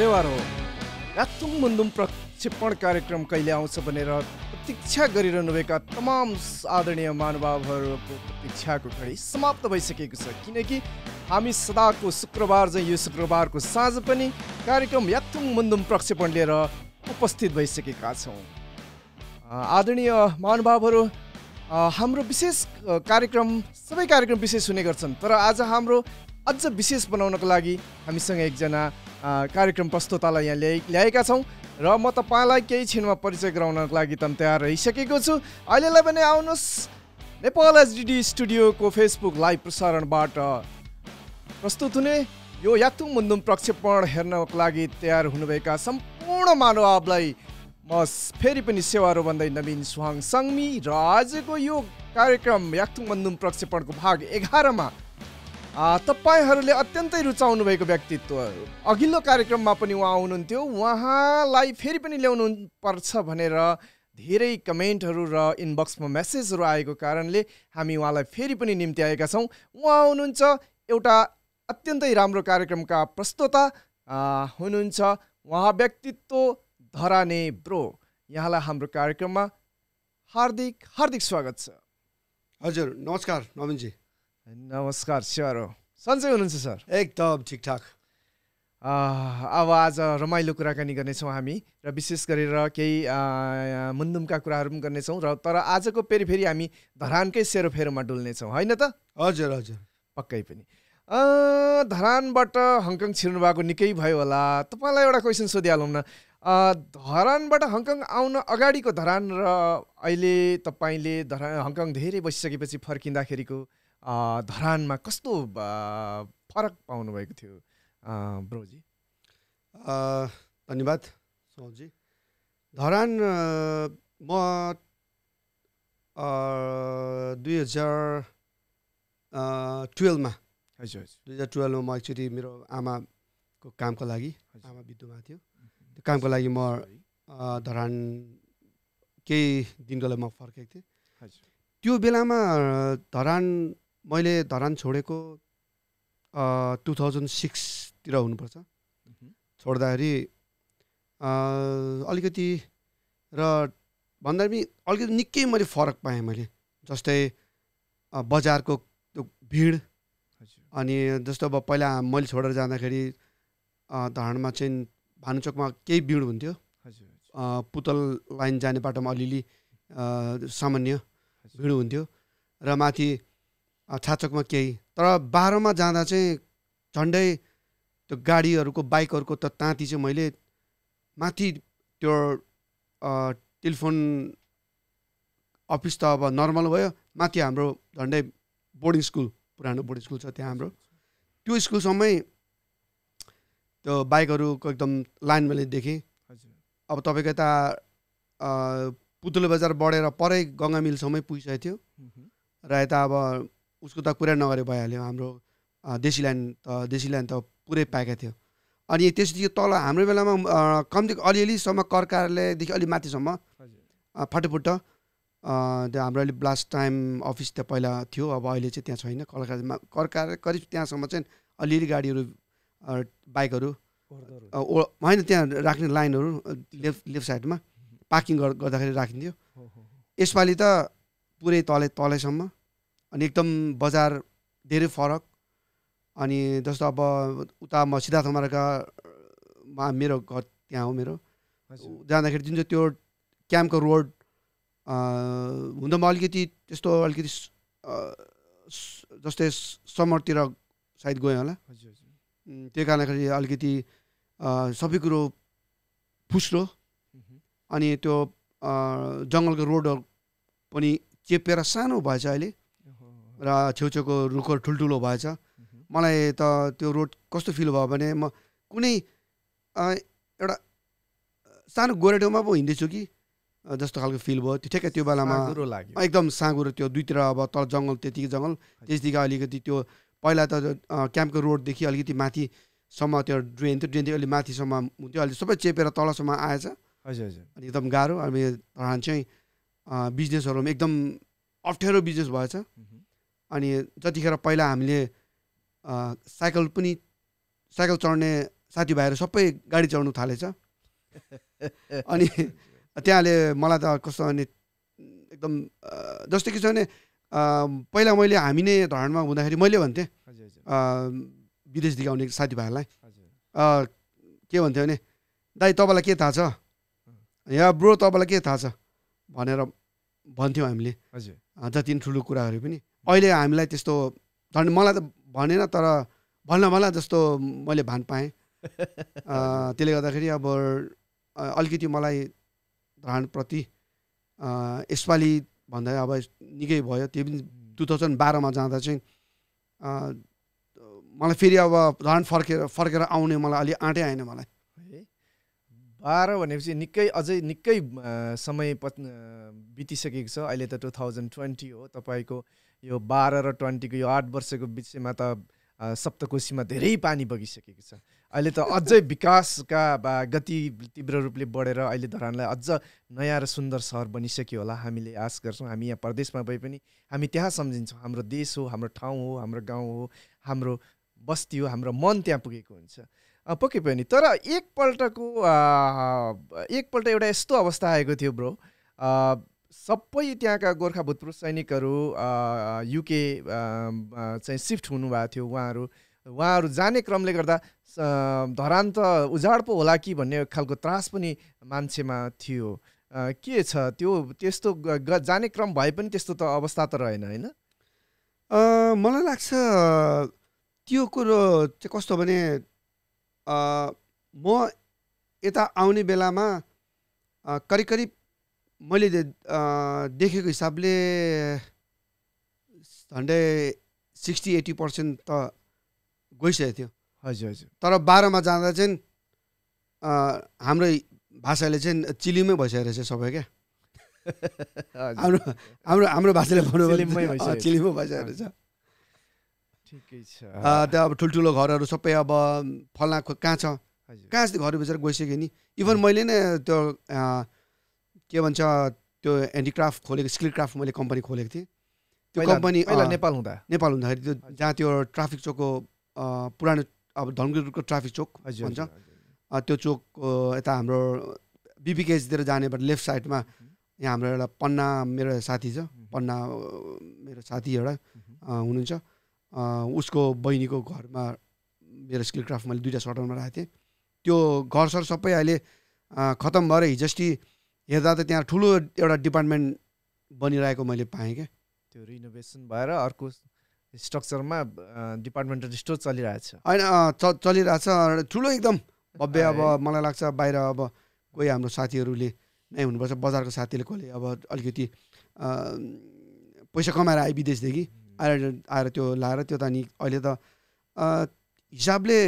नेवार हो मुन्दुम प्रक्षेपण कार्यक्रम कहिले आउँछ भनेर प्रतीक्षा गरिरहनुभएका तमाम आदरणीय महानुभावहरूको प्रतीक्षाको घडी समाप्त भइसकेको छ किनकि हामी सदाको शुक्रबार चाहिँ यो शुक्रबारको साँझ पनि कार्यक्रम याथुङ मुन्दुम प्रक्षेपण लिएर उपस्थित भइसकेका छौँ आदरणीय महानुभावहरू हाम्रो विशेष कार्यक्रम सबै कार्यक्रम विशेष हुने गर्छन् तर आज हाम्रो अझ विशेष बनाउनको लागि हामीसँग एकजना कार्यक्रम प्रस्तुतालाई यहाँ ल्याइ ल्याएका छौँ र म तपाईँलाई केही क्षणमा परिचय गराउनको लागि त तयार रहिसकेको छु अहिलेलाई पनि आउनुहोस् नेपाल एचडिडी स्टुडियोको फेसबुक लाइभ प्रसारणबाट प्रस्तुत हुने यो यात्रु मुन्दुम प्रक्षेपण हेर्नको लागि तयार हुनुभएका सम्पूर्ण मानवभावलाई म फेरि पनि सेवाहरू भन्दै नवीन सुहाङ सङ्मी र आजको यो कार्यक्रम याक्थुङ मन्दुम प्रक्षेपणको भाग एघारमा तपाईँहरूले अत्यन्तै रुचाउनु भएको व्यक्तित्व अघिल्लो कार्यक्रममा पनि उहाँ हुनुहुन्थ्यो उहाँलाई फेरि पनि ल्याउनु पर्छ भनेर धेरै कमेन्टहरू र इनबक्समा मेसेजहरू आएको कारणले हामी उहाँलाई फेरि पनि निम्ति आएका छौँ उहाँ हुनुहुन्छ एउटा अत्यन्तै राम्रो कार्यक्रमका प्रस्तोता हुनुहुन्छ उहाँ व्यक्तित्व धराने ब्रो यहाँलाई हाम्रो कार्यक्रममा हार्दिक हार्दिक स्वागत छ हजुर नमस्कार नवीनजी नमस्कार हो सन्चै हुनुहुन्छ सर एकदम ठिकठाक अब आज रमाइलो कुराकानी गर्नेछौँ हामी र विशेष गरेर केही मुन्दुमका कुराहरू पनि गर्नेछौँ र तर आजको फेरि फेरि हामी धरानकै सेरोफेरोमा डुल्नेछौँ होइन त हजुर हजुर पक्कै पनि धरानबाट हङकङ छिर्नु भएको निकै भयो होला तपाईँलाई एउटा क्वेसन सोधिहालौँ न धरानबाट हङकङ आउन अगाडिको धरान र अहिले तपाईँले धरान हङकङ धेरै बसिसकेपछि फर्किँदाखेरिको धरानमा कस्तो फरक पाउनुभएको थियो ब्रोजी धन्यवाद सौजी धरान म दुई हजार टुवेल्भमा हजुर हजुर दुई हजार टुवेल्भमा म एक्चुली मेरो आमाको कामको लागि आमा बिन्दुमा थियो त्यो कामको लागि म धरान केही दिनको लागि म फर्केको थिएँ त्यो बेलामा धरान मैले धरान छोडेको टु थाउजन्ड सिक्सतिर हुनुपर्छ छोड्दाखेरि अलिकति र भन्दा पनि अलिकति निकै मैले फरक पाएँ मैले जस्तै बजारको त्यो भिड अनि जस्तो अब पहिला मैले छोडेर जाँदाखेरि धरानमा चाहिँ भानुचोकमा केही भिड हुन्थ्यो पुतल लाइन जाने बाटोमा अलिअलि सामान्य भिड हुन्थ्यो र माथि छाचोकमा केही तर बाह्रमा जाँदा चाहिँ झन्डै त्यो गाडीहरूको बाइकहरूको त ताँती चाहिँ मैले माथि त्यो टेलिफोन अफिस त अब नर्मल भयो माथि हाम्रो झन्डै बोर्डिङ स्कुल पुरानो बोर्डिङ स्कुल छ त्यहाँ हाम्रो त्यो स्कुलसम्मै त्यो बाइकहरूको एकदम लाइन मैले देखेँ अब तपाईँको यता पुतुलो बजार बढेर परै गङ्गा मिलसम्मै पुगिसकेको थियो र यता अब उसको त कुरा नगरे भइहाल्यो हाम्रो देशी लाइन त देशी लाइन त पुरै पाएका थियो अनि त्यसपछि तल हाम्रो बेलामा कम्ती अलिअलिसम्म कर कार्यालयदेखि अलिक माथिसम्म फटफुट त्यो हाम्रो अहिले ब्लास्ट टाइम अफिस त पहिला थियो अब अहिले चाहिँ त्यहाँ छैन कर कार्यालयमा कर कार्य करिब त्यहाँसम्म चाहिँ अलिअलि गाडीहरू बाइकहरू होइन त्यहाँ राख्ने लाइनहरू लेफ्ट लेफ्ट साइडमा पार्किङ गर्दाखेरि राखिन्थ्यो यसपालि त पुरै तलै तलैसम्म अनि एकदम बजार धेरै फरक अनि जस्तो अब उता म सिद्धार्थ मार्गमा मेरो घर त्यहाँ हो मेरो जाँदाखेरि जुन चाहिँ त्यो क्याम्पको रोड हुन त म अलिकति त्यस्तो अलिकति जस्तै समरतिर सायद गएँ होला त्यही कारणखेरि अलिकति सबै कुरो फुस्रो अनि त्यो जङ्गलको रोडहरू पनि चेपेर सानो भएछ अहिले र छेउछेउको रुखहरू ठुल्ठुलो भएछ मलाई त त्यो रोड कस्तो फिल भयो भने म कुनै एउटा सानो गोरेटोमा पो हिँड्दैछु कि जस्तो खालको फिल भयो त्यो ठ्याक्कै त्यो बेलामा एकदम साँगुरो त्यो दुईतिर अब तल जङ्गल त्यतिकै जङ्गल त्यसदेखि अलिकति त्यो पहिला त क्याम्पको रोडदेखि अलिकति माथिसम्म त्यो ड्रेन थियो ड्रेनदेखि अलिक माथिसम्म हुन्थ्यो अहिले सबै चेपेर तलसम्म आएछ हजुर हजुर अनि एकदम गाह्रो अनि चाहिँ बिजनेसहरू एकदम अप्ठ्यारो बिजनेस भएछ अनि जतिखेर पहिला हामीले साइकल पनि साइकल चढ्ने साथीभाइहरू सबै गाडी चढ्नु थालेछ अनि त्यहाँले मलाई त कस्तो भने एकदम जस्तो के छ भने पहिला मैले हामी नै धरणमा हुँदाखेरि मैले भन्थेँ विदेशदेखि आउने साथीभाइहरूलाई के भन्थ्यो भने दाई तपाईँलाई के थाहा छ या ब्रो तपाईँलाई के थाहा छ भनेर भन्थ्यौँ हामीले हजुर जति पनि ठुलो कुराहरू पनि अहिले हामीलाई त्यस्तो झन् मलाई त भनेन तर भन्न भन्न जस्तो मैले भान पाएँ त्यसले गर्दाखेरि अब अलिकति मलाई धानप्रति यसपालि भन्दा अब निकै भयो त्यो पनि टु थाउजन्ड बाह्रमा जाँदा चाहिँ मलाई फेरि अब धान फर्केर फर्केर आउने मलाई अलि आँटै आएन मलाई आएर भनेपछि निकै अझै निकै समय पत् बितिसकेको छ अहिले त टु थाउजन्ड ट्वेन्टी हो तपाईँको यो बाह्र र ट्वेन्टीको यो आठ वर्षको बिचमा त सप्तकोशीमा धेरै पानी बगिसकेको छ अहिले त अझै विकासका गति तीव्र रूपले बढेर अहिले धरानलाई अझ नयाँ र सुन्दर सहर बनिसक्यो होला हामीले आश गर्छौँ हामी यहाँ प्रदेशमा भए पनि हामी त्यहाँ सम्झिन्छौँ हाम्रो देश हो हाम्रो ठाउँ हो हाम्रो गाउँ हो हाम्रो बस्ती हो हाम्रो मन त्यहाँ पुगेको हुन्छ पक्कै पनि तर एकपल्टको एकपल्ट एउटा यस्तो अवस्था आएको थियो ब्रो सबै त्यहाँका गोर्खा भूतपूर्व सैनिकहरू युके चाहिँ सिफ्ट हुनुभएको थियो उहाँहरू उहाँहरू जाने क्रमले गर्दा धरान त उजाड पो होला कि भन्ने खालको त्रास पनि मान्छेमा थियो के छ त्यो त्यस्तो जाने क्रम भए पनि त्यस्तो त अवस्था त रहेन होइन मलाई लाग्छ त्यो कुरो चाहिँ कस्तो भने म यता आउने बेलामा करिब करिब मैले देखेको हिसाबले झन्डै सिक्सटी एट्टी पर्सेन्ट त गइसकेको थियो हजुर हजुर तर बाह्रमा जाँदा चाहिँ हाम्रो भाषाले चाहिँ चिलिमै भइसकेको रहेछ सबै क्या हाम्रो हाम्रो हाम्रो भाषाले भन्नु चिलिमै भइसकेको रहेछ ठिकै छ त्यहाँ अब ठुल्ठुलो घरहरू सबै अब फलाको कहाँ छ कहाँ चाहिँ घर बेचेर गइसकेँ नि इभन मैले नै त्यो के भन्छ त्यो ह्यान्डिक्राफ्ट खोलेको स्किल क्राफ्ट मैले कम्पनी खोलेको थिएँ त्यो कम्पनी नेपाल हुँदा नेपाल हुँदाखेरि त्यो जहाँ त्यो ट्राफिक चोकको पुरानो अब धनगढीको ट्राफिक चोक भन्छ त्यो चोक यता हाम्रो बिबिकेजतिर जानेबाट लेफ्ट साइडमा यहाँ हाम्रो एउटा पन्ना मेरो साथी छ पन्ना मेरो साथी एउटा हुनुहुन्छ उसको बहिनीको घरमा मेरो स्किल क्राफ्ट मैले दुइटा सटनमा राखेको थिएँ त्यो घर सर सबै अहिले खत्तम भएर हिजोस्टी हेर्दा त त्यहाँ ठुलो एउटा डिपार्टमेन्ट बनिरहेको मैले पाएँ क्या त्यो रिनोभेसन भएर अर्को स्ट्रक्चरमा डिपार्टमेन्टल स्टोर चलिरहेछ होइन च चलिरहेछ ठुलो एकदम भव्य अब मलाई लाग्छ बाहिर अब कोही हाम्रो साथीहरूले नै हुनुपर्छ बजारको साथीले कसले अब अलिकति पैसा कमाएर आए विदेशदेखि आएर आएर त्यो लाएर त्यो त अनि अहिले त हिसाबले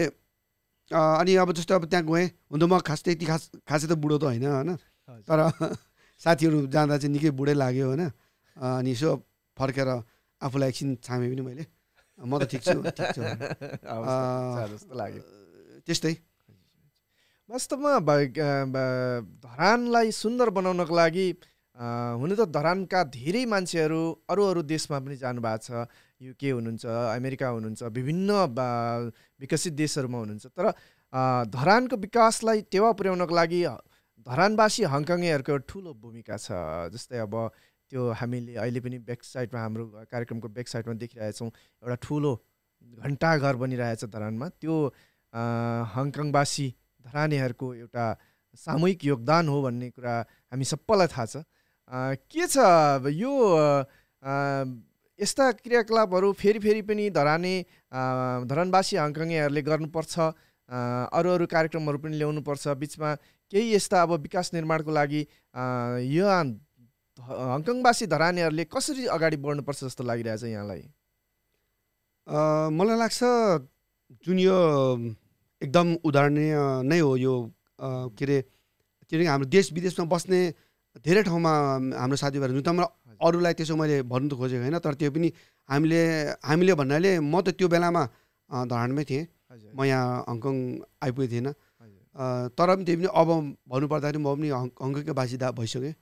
अनि अब जस्तो अब त्यहाँ गएँ हुन त म खास त्यति खास खासै त बुढो त होइन होइन तर साथीहरू जाँदा चाहिँ निकै बुढै लाग्यो होइन अनि यसो फर्केर आफूलाई एकछिन छामेँ पनि मैले म त ठिक छु लाग्यो त्यस्तै वास्तवमा धरानलाई सुन्दर बनाउनको लागि हुन त धरानका धेरै मान्छेहरू अरू अरू देशमा पनि जानुभएको छ युके हुनुहुन्छ अमेरिका हुनुहुन्छ विभिन्न विकसित देशहरूमा हुनुहुन्छ तर धरानको विकासलाई टेवा पुर्याउनको लागि धरानवासी हङकङेहरूको ठुलो भूमिका छ जस्तै अब त्यो हामीले अहिले पनि वेबसाइटमा हाम्रो कार्यक्रमको वेबसाइटमा देखिरहेछौँ एउटा ठुलो घन्टाघर बनिरहेछ धरानमा त्यो हङकङवासी धरानेहरूको एउटा सामूहिक योगदान हो भन्ने कुरा हामी सबैलाई थाहा छ के छ यो यस्ता क्रियाकलापहरू फेरि फेरि पनि धराने धरानवासी हङकङेहरूले गर्नुपर्छ अरू अरू कार्यक्रमहरू पनि ल्याउनुपर्छ बिचमा केही यस्ता अब विकास निर्माणको लागि यो हङकङवासी धरानेहरूले कसरी अगाडि बढ्नुपर्छ जस्तो लागिरहेछ यहाँलाई मलाई लाग्छ जुन यो एकदम उदाहरणीय नै हो यो के अरे किनकि हाम्रो देश विदेशमा बस्ने धेरै ठाउँमा हाम्रो साथीभाइहरू जुन त अरूलाई त्यसो मैले भन्नु त खोजेको होइन तर त्यो पनि हामीले हामीले भन्नाले म त त्यो बेलामा धरानमै थिएँ म यहाँ हङकङ आइपुगेको थिएन तर पनि त्यो पनि अब भन्नुपर्दाखेरि म पनि हङकङकै बासिदा भइसकेँ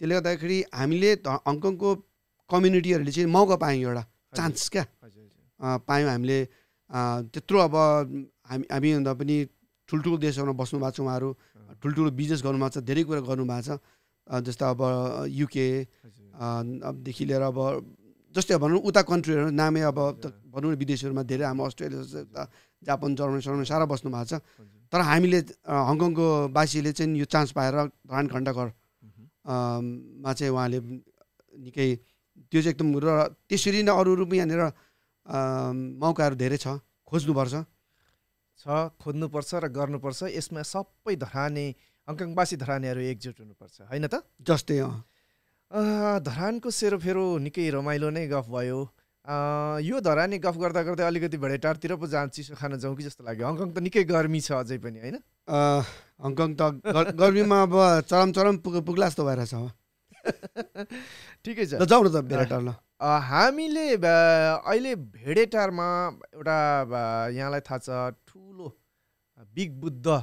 त्यसले गर्दाखेरि हामीले हङकङको कम्युनिटीहरूले चाहिँ मौका पायौँ एउटा चान्स क्या पायौँ हामीले त्यत्रो अब हामी हामीभन्दा पनि ठुल्ठुलो देशहरूमा बस्नु भएको छ उहाँहरू ठुल्ठुलो बिजनेस गर्नुभएको छ धेरै कुरा गर्नुभएको छ जस्तो अब युकेदेखि लिएर अब जस्तै भनौँ उता कन्ट्रीहरू नामै अब भनौँ न विदेशीहरूमा धेरै हाम्रो अस्ट्रेलिया जापान जर्मनी सर्मनी सारा बस्नु भएको छ तर हामीले हङकङको बासीले चाहिँ यो चान्स पाएर धान खण्डकर मा चाहिँ उहाँले निकै त्यो चाहिँ एकदम र त्यसरी नै अरू अरू पनि यहाँनिर मौकाहरू धेरै छ खोज्नुपर्छ छ खोज्नुपर्छ र गर्नुपर्छ यसमा सबै धराने हङकङवासी धरानीहरू एकजुट हुनुपर्छ होइन त जस्तै धरानको सेरोफेरो निकै रमाइलो नै गफ भयो यो धरानी गफ गर्दा गर्दै अलिकति भेडेटारतिर पो जान्छ चिसो खान जाउँ कि जस्तो लाग्यो हङकङ त निकै गर्मी छ अझै पनि होइन हङकङ त गर्मीमा अब चरम चरम पुग पुग्ला जस्तो भइरहेछ ठिकै छ जाउँ न त भेडेटार ल हामीले अहिले भेडेटारमा एउटा यहाँलाई थाहा छ ठुलो बिग बुद्ध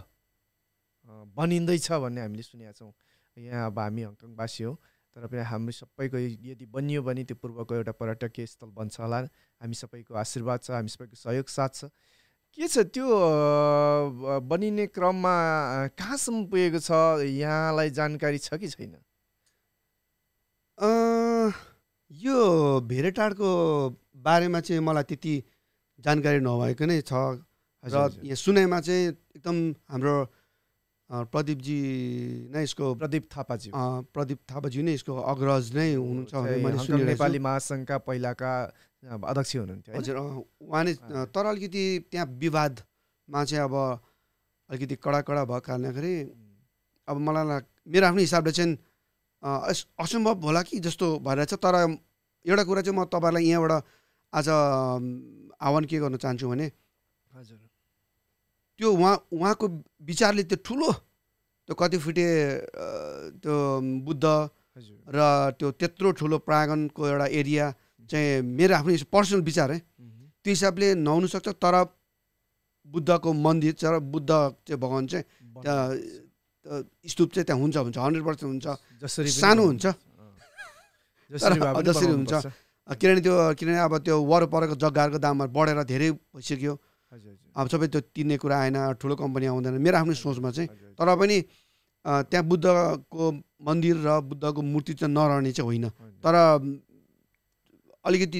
बनिँदैछ भन्ने हामीले सुनेका छौँ यहाँ अब हामी हङकङवासी हो तर पनि हाम्रो सबैको यदि बनियो भने त्यो पूर्वको एउटा पर्यटकीय स्थल बन्छ होला हामी सबैको आशीर्वाद छ हामी सबैको सहयोग साथ छ के छ त्यो बनिने क्रममा कहाँसम्म पुगेको छ यहाँलाई जानकारी छ कि छैन यो भेरेटाडको बारेमा चाहिँ मलाई त्यति जानकारी नभएको नै छ र यहाँ सुनेमा चाहिँ एकदम हाम्रो प्रदीपजी नै यसको प्रदीप थापाजी प्रदीप थापाजी नै यसको अग्रज नै हुनुहुन्छ नेपाली महासङ्घका पहिलाका अध्यक्ष हुनुहुन्थ्यो हजुर उहाँ नै तर अलिकति त्यहाँ विवादमा चाहिँ अब अलिकति कडा कडा भएको कारणखेरि अब मलाई लाग मेरो आफ्नो हिसाबले चाहिँ असम्भव होला कि जस्तो भइरहेछ तर एउटा कुरा चाहिँ म तपाईँलाई यहाँबाट आज आह्वान के गर्न चाहन्छु भने हजुर त्यो उहाँ उहाँको विचारले त्यो ठुलो त्यो कति फुटे त्यो बुद्ध र त्यो त्यत्रो ठुलो प्राङ्गणको एउटा एरिया चाहिँ मेरो आफ्नो पर्सनल विचार है त्यो हिसाबले नहुनु सक्छ तर बुद्धको मन्दिर छ र बुद्ध चाहिँ भगवान् चाहिँ त्यहाँ स्तूप चाहिँ त्यहाँ हुन्छ हुन्छ हन्ड्रेड पर्सेन्ट हुन्छ जसरी सानो हुन्छ जसरी हुन्छ किनभने त्यो किनभने अब त्यो वरपरको जग्गाहरूको दामहरू बढेर धेरै भइसक्यो अब सबै त्यो तिर्ने कुरा आएन ठुलो कम्पनी आउँदैन मेरो आफ्नो सोचमा चाहिँ तर पनि त्यहाँ बुद्धको मन्दिर र बुद्धको मूर्ति चाहिँ नरहने चाहिँ होइन तर अलिकति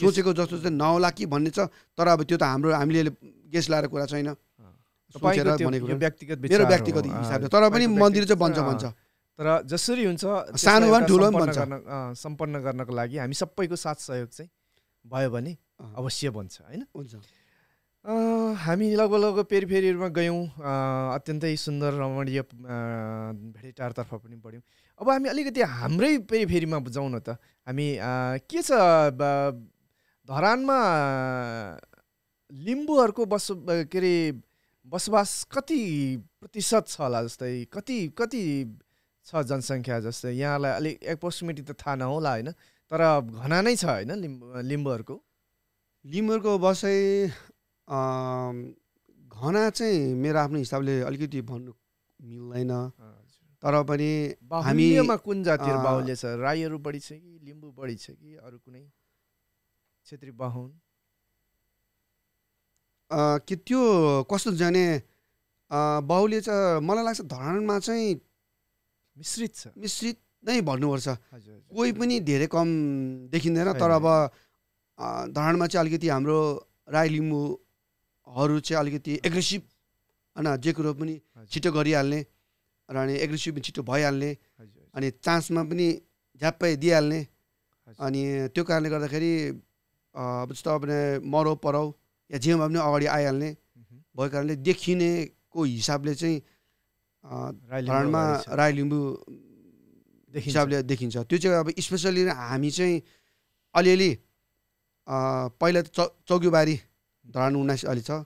सोचेको जस्तो चाहिँ नहोला कि भन्ने छ तर अब त्यो त हाम्रो हामीले गेस्ट लाएर कुरा छैन व्यक्तिगत मेरो व्यक्तिगत हिसाबले तर पनि मन्दिर चाहिँ बन्छ भन्छ तर जसरी हुन्छ सानो भए ठुलो भन्छ सम्पन्न गर्नको लागि हामी सबैको साथ सहयोग चाहिँ भयो भने अवश्य बन्छ होइन हुन्छ हामी लगभग लगभग पेरिफेरिहरूमा गयौँ अत्यन्तै सुन्दर रमणीय भेडेटारतर्फ पनि बढ्यौँ अब हामी अलिकति हाम्रै पेरिफेरीमा जाउँ न त हामी के छ धरानमा लिम्बूहरूको बस के अरे बसोबास कति प्रतिशत छ होला जस्तै कति कति छ जनसङ्ख्या जस्तै यहाँलाई अलिक एप्रोक्सिमेटली त थाहा नहोला होइन तर घना नै छ होइन लिम्बू लिम्बूहरूको लिम्बूहरूको बसै घना चाहिँ मेरो आफ्नो हिसाबले अलिकति भन्नु मिल्दैन तर पनि हामी कुन जातिहरू बाहुले छ राईहरू बढी छ कि लिम्बू बढी छ कि अरू कुनै क्षेत्री बाहुन के त्यो कस्तो जाने बाहुले छ मलाई लाग्छ धरानमा चाहिँ मिश्रित छ मिश्रित नै भन्नुपर्छ कोही पनि धेरै कम देखिँदैन तर अब धरानमा चाहिँ अलिकति हाम्रो राई लिम्बू हरू चाहिँ अलिकति एग्रेसिभ होइन जे कुरो पनि छिटो गरिहाल्ने र अनि एग्रेसिभ छिटो भइहाल्ने अनि चान्समा पनि झ्याप्पै दिइहाल्ने अनि त्यो कारणले गर्दाखेरि अब जस्तो अब मरौ परौ या जेमा पनि अगाडि आइहाल्ने भएको कारणले देखिनेको हिसाबले चाहिँ धरानमा राई लिम्बू हिसाबले देखिन्छ त्यो चाहिँ अब स्पेसल्ली हामी चाहिँ अलिअलि पहिला त चौ चौकीबारी धरान उन्नाइस अलि छ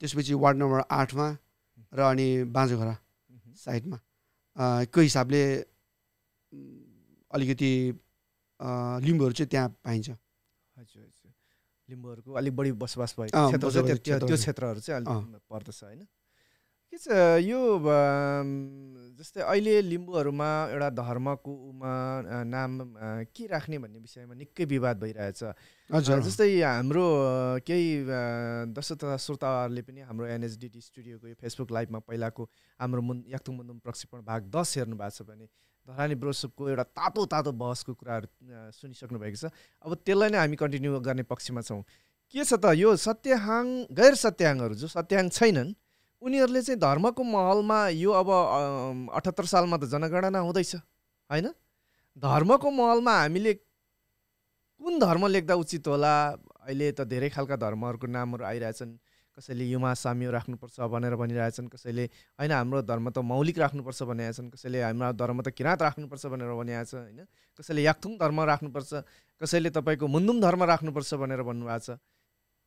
त्यसपछि वार्ड नम्बर आठमा र अनि बाँझोघरा साइडमा को हिसाबले अलिकति लिम्बूहरू चाहिँ त्यहाँ पाइन्छ हजुर हजुर लिम्बूहरूको अलिक बढी बसोबास भएको त्यो क्षेत्रहरू चाहिँ अलिक पर्दछ होइन ठिकै यो जस्तै अहिले लिम्बूहरूमा एउटा धर्मको उमा नाम के राख्ने भन्ने विषयमा निकै विवाद भइरहेछ जस्तै हाम्रो केही दर्शक तथा श्रोताहरूले पनि हाम्रो एनएसडिटी स्टुडियोको यो फेसबुक लाइभमा पहिलाको हाम्रो मुन् याक्तुङ मुन्दुम प्रक्षेपण भाग दस हेर्नु भएको छ भने धरानी ब्रोसोपको एउटा तातो तातो बहसको कुराहरू सुनिसक्नु भएको छ अब त्यसलाई नै हामी कन्टिन्यू गर्ने पक्षमा छौँ के छ त यो सत्याहाङ गैर सत्याङहरू जो सत्याङ छैनन् उनीहरूले चाहिँ धर्मको महलमा यो अब अठहत्तर सालमा त जनगणना हुँदैछ होइन धर्मको महलमा हामीले कुन धर्म लेख्दा उचित होला अहिले त धेरै खालका धर्महरूको नामहरू आइरहेछन् कसैले युमा साम्यो राख्नुपर्छ भनेर भनिरहेछन् कसैले होइन हाम्रो धर्म त मौलिक राख्नुपर्छ भनिरहेछन् कसैले हाम्रो धर्म त किराँत राख्नुपर्छ भनेर भनिरहेछ होइन कसैले याक्थुङ धर्म राख्नुपर्छ कसैले तपाईँको मुन्दुम धर्म राख्नुपर्छ भनेर भन्नुभएको छ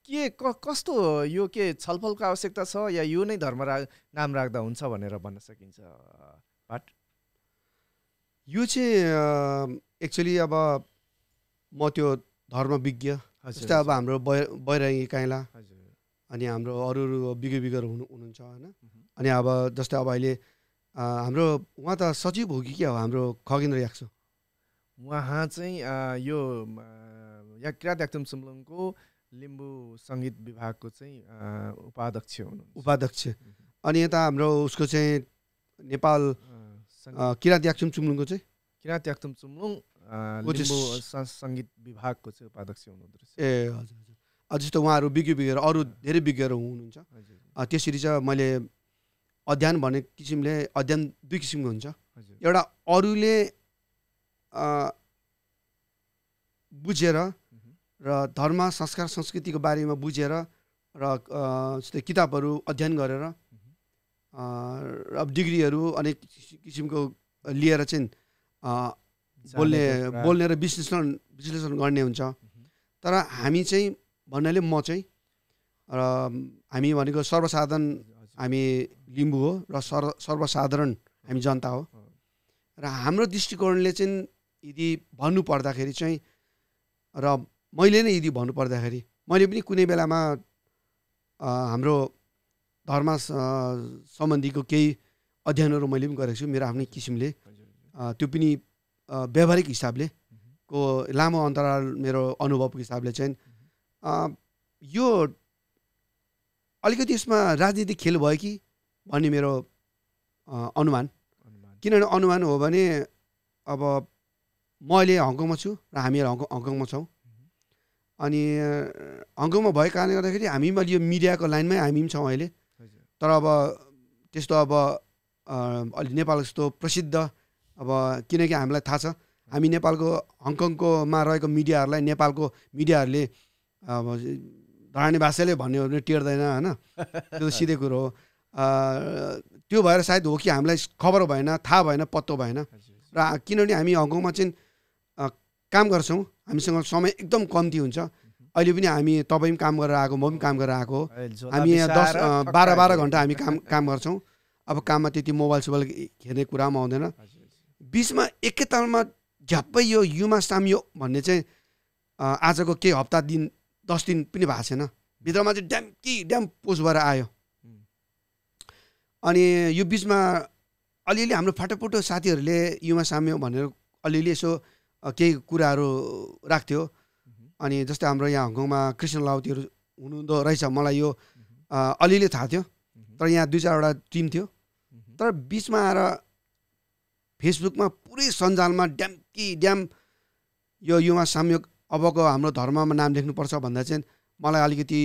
के क कस्तो यो के छलफलको आवश्यकता छ या यो नै धर्म राख नाम राख्दा हुन्छ भनेर भन्न सकिन्छ पाठ यो चाहिँ एक्चुली अब म त्यो धर्मविज्ञ जस्तै अब हाम्रो बै बैरागी काइला अनि हाम्रो अरू अरू बिग्र बिगर हुनु हुनुहुन्छ होइन अनि अब जस्तै अब अहिले हाम्रो उहाँ त सचिव हो कि क्या हो हाम्रो खगेन्द्र याक्सु उहाँ चाहिँ यो याक्रा क्रियात्याक्तुम सुम्लुङको लिम्बू सङ्गीत विभागको चाहिँ उपाध्यक्ष हुनुहुन्छ उपाध्यक्ष अनि यता हाम्रो उसको चाहिँ नेपाल किराँत याक्चुम चुम्लुङको चाहिँ किराँत याक्चुम चुम्लुङ लिम्बू सङ्गीत विभागको चाहिँ उपाध्यक्ष हुनुहुँदो रहेछ ए हजुर हजुर जस्तो उहाँहरू बिग्रियो बिग्रेर अरू धेरै बिग्रेर हुनुहुन्छ त्यसरी चाहिँ मैले अध्ययन भन्ने किसिमले अध्ययन दुई किसिमको हुन्छ एउटा अरूले बुझेर र धर्म संस्कार संस्कृतिको बारेमा बुझेर र जस्तै किताबहरू अध्ययन गरेर अब डिग्रीहरू अनेक किसिमको लिएर चाहिँ बोल्ने बोल्ने र विश्लेषण विश्लेषण गर्ने हुन्छ तर हामी चाहिँ भन्नाले म चाहिँ र हामी भनेको सर्वसाधारण हामी लिम्बू हो र सर्व सर्वसाधारण हामी जनता हो र हाम्रो दृष्टिकोणले चाहिँ यदि भन्नु पर्दाखेरि चाहिँ र मैले नै यदि भन्नुपर्दाखेरि मैले पनि कुनै बेलामा हाम्रो धर्म सम्बन्धीको केही अध्ययनहरू मैले पनि गरेको छु मेरो आफ्नै किसिमले त्यो पनि व्यावहारिक हिसाबले को लामो अन्तराल मेरो अनुभवको हिसाबले चाहिँ यो अलिकति यसमा राजनीतिक खेल भयो कि भन्ने मेरो अनुमान किनभने अनुमान हो भने अब म अहिले हङकङमा छु र हामीहरू हङकङ हङकङमा छौँ अनि हङकङमा भएको कारणले गर्दाखेरि हामी अहिले यो मिडियाको लाइनमै हामी पनि छौँ अहिले तर अब त्यस्तो अब अलि नेपाल जस्तो प्रसिद्ध अब किनकि हामीलाई थाहा छ हामी नेपालको हङकङकोमा रहेको मिडियाहरूलाई नेपालको मिडियाहरूले अब धरानी भाषाले भन्यो भने टेर्दैन होइन त्यो सिधै कुरो हो त्यो भएर सायद हो कि हामीलाई खबर भएन थाहा भएन पत्तो भएन र किनभने हामी हङकङमा चाहिँ काम गर्छौँ हामीसँग समय एकदम कम्ती हुन्छ अहिले पनि हामी तपाईँ पनि काम गरेर आएको म पनि काम गरेर आएको हामी यहाँ दस बाह्र बाह्र घन्टा हामी काम काम गर्छौँ अब काममा त्यति मोबाइल सोबाइल हेर्ने कुरामा आउँदैन बिचमा एकैतालमा झ्याप्पै यो युमा साम भन्ने चाहिँ आजको केही हप्ता दिन दस दिन पनि भएको छैन भित्रमा चाहिँ ड्याम कि ड्याम पोज भएर आयो अनि यो बिचमा अलिअलि हाम्रो फाटोफुटो साथीहरूले युमा साम्यो भनेर अलिअलि यसो केही कुराहरू राख्थ्यो अनि जस्तै हाम्रो यहाँ हङकङमा कृष्ण लाउतीहरू हुनुहुँदो रहेछ मलाई यो अलिअलि थाहा थियो तर यहाँ दुई चारवटा टिम थियो तर बिचमा आएर फेसबुकमा पुरै सञ्जालमा ड्याम कि ड्याम यो युवा संयोग अबको हाम्रो धर्ममा नाम लेख्नुपर्छ भन्दा चाहिँ मलाई अलिकति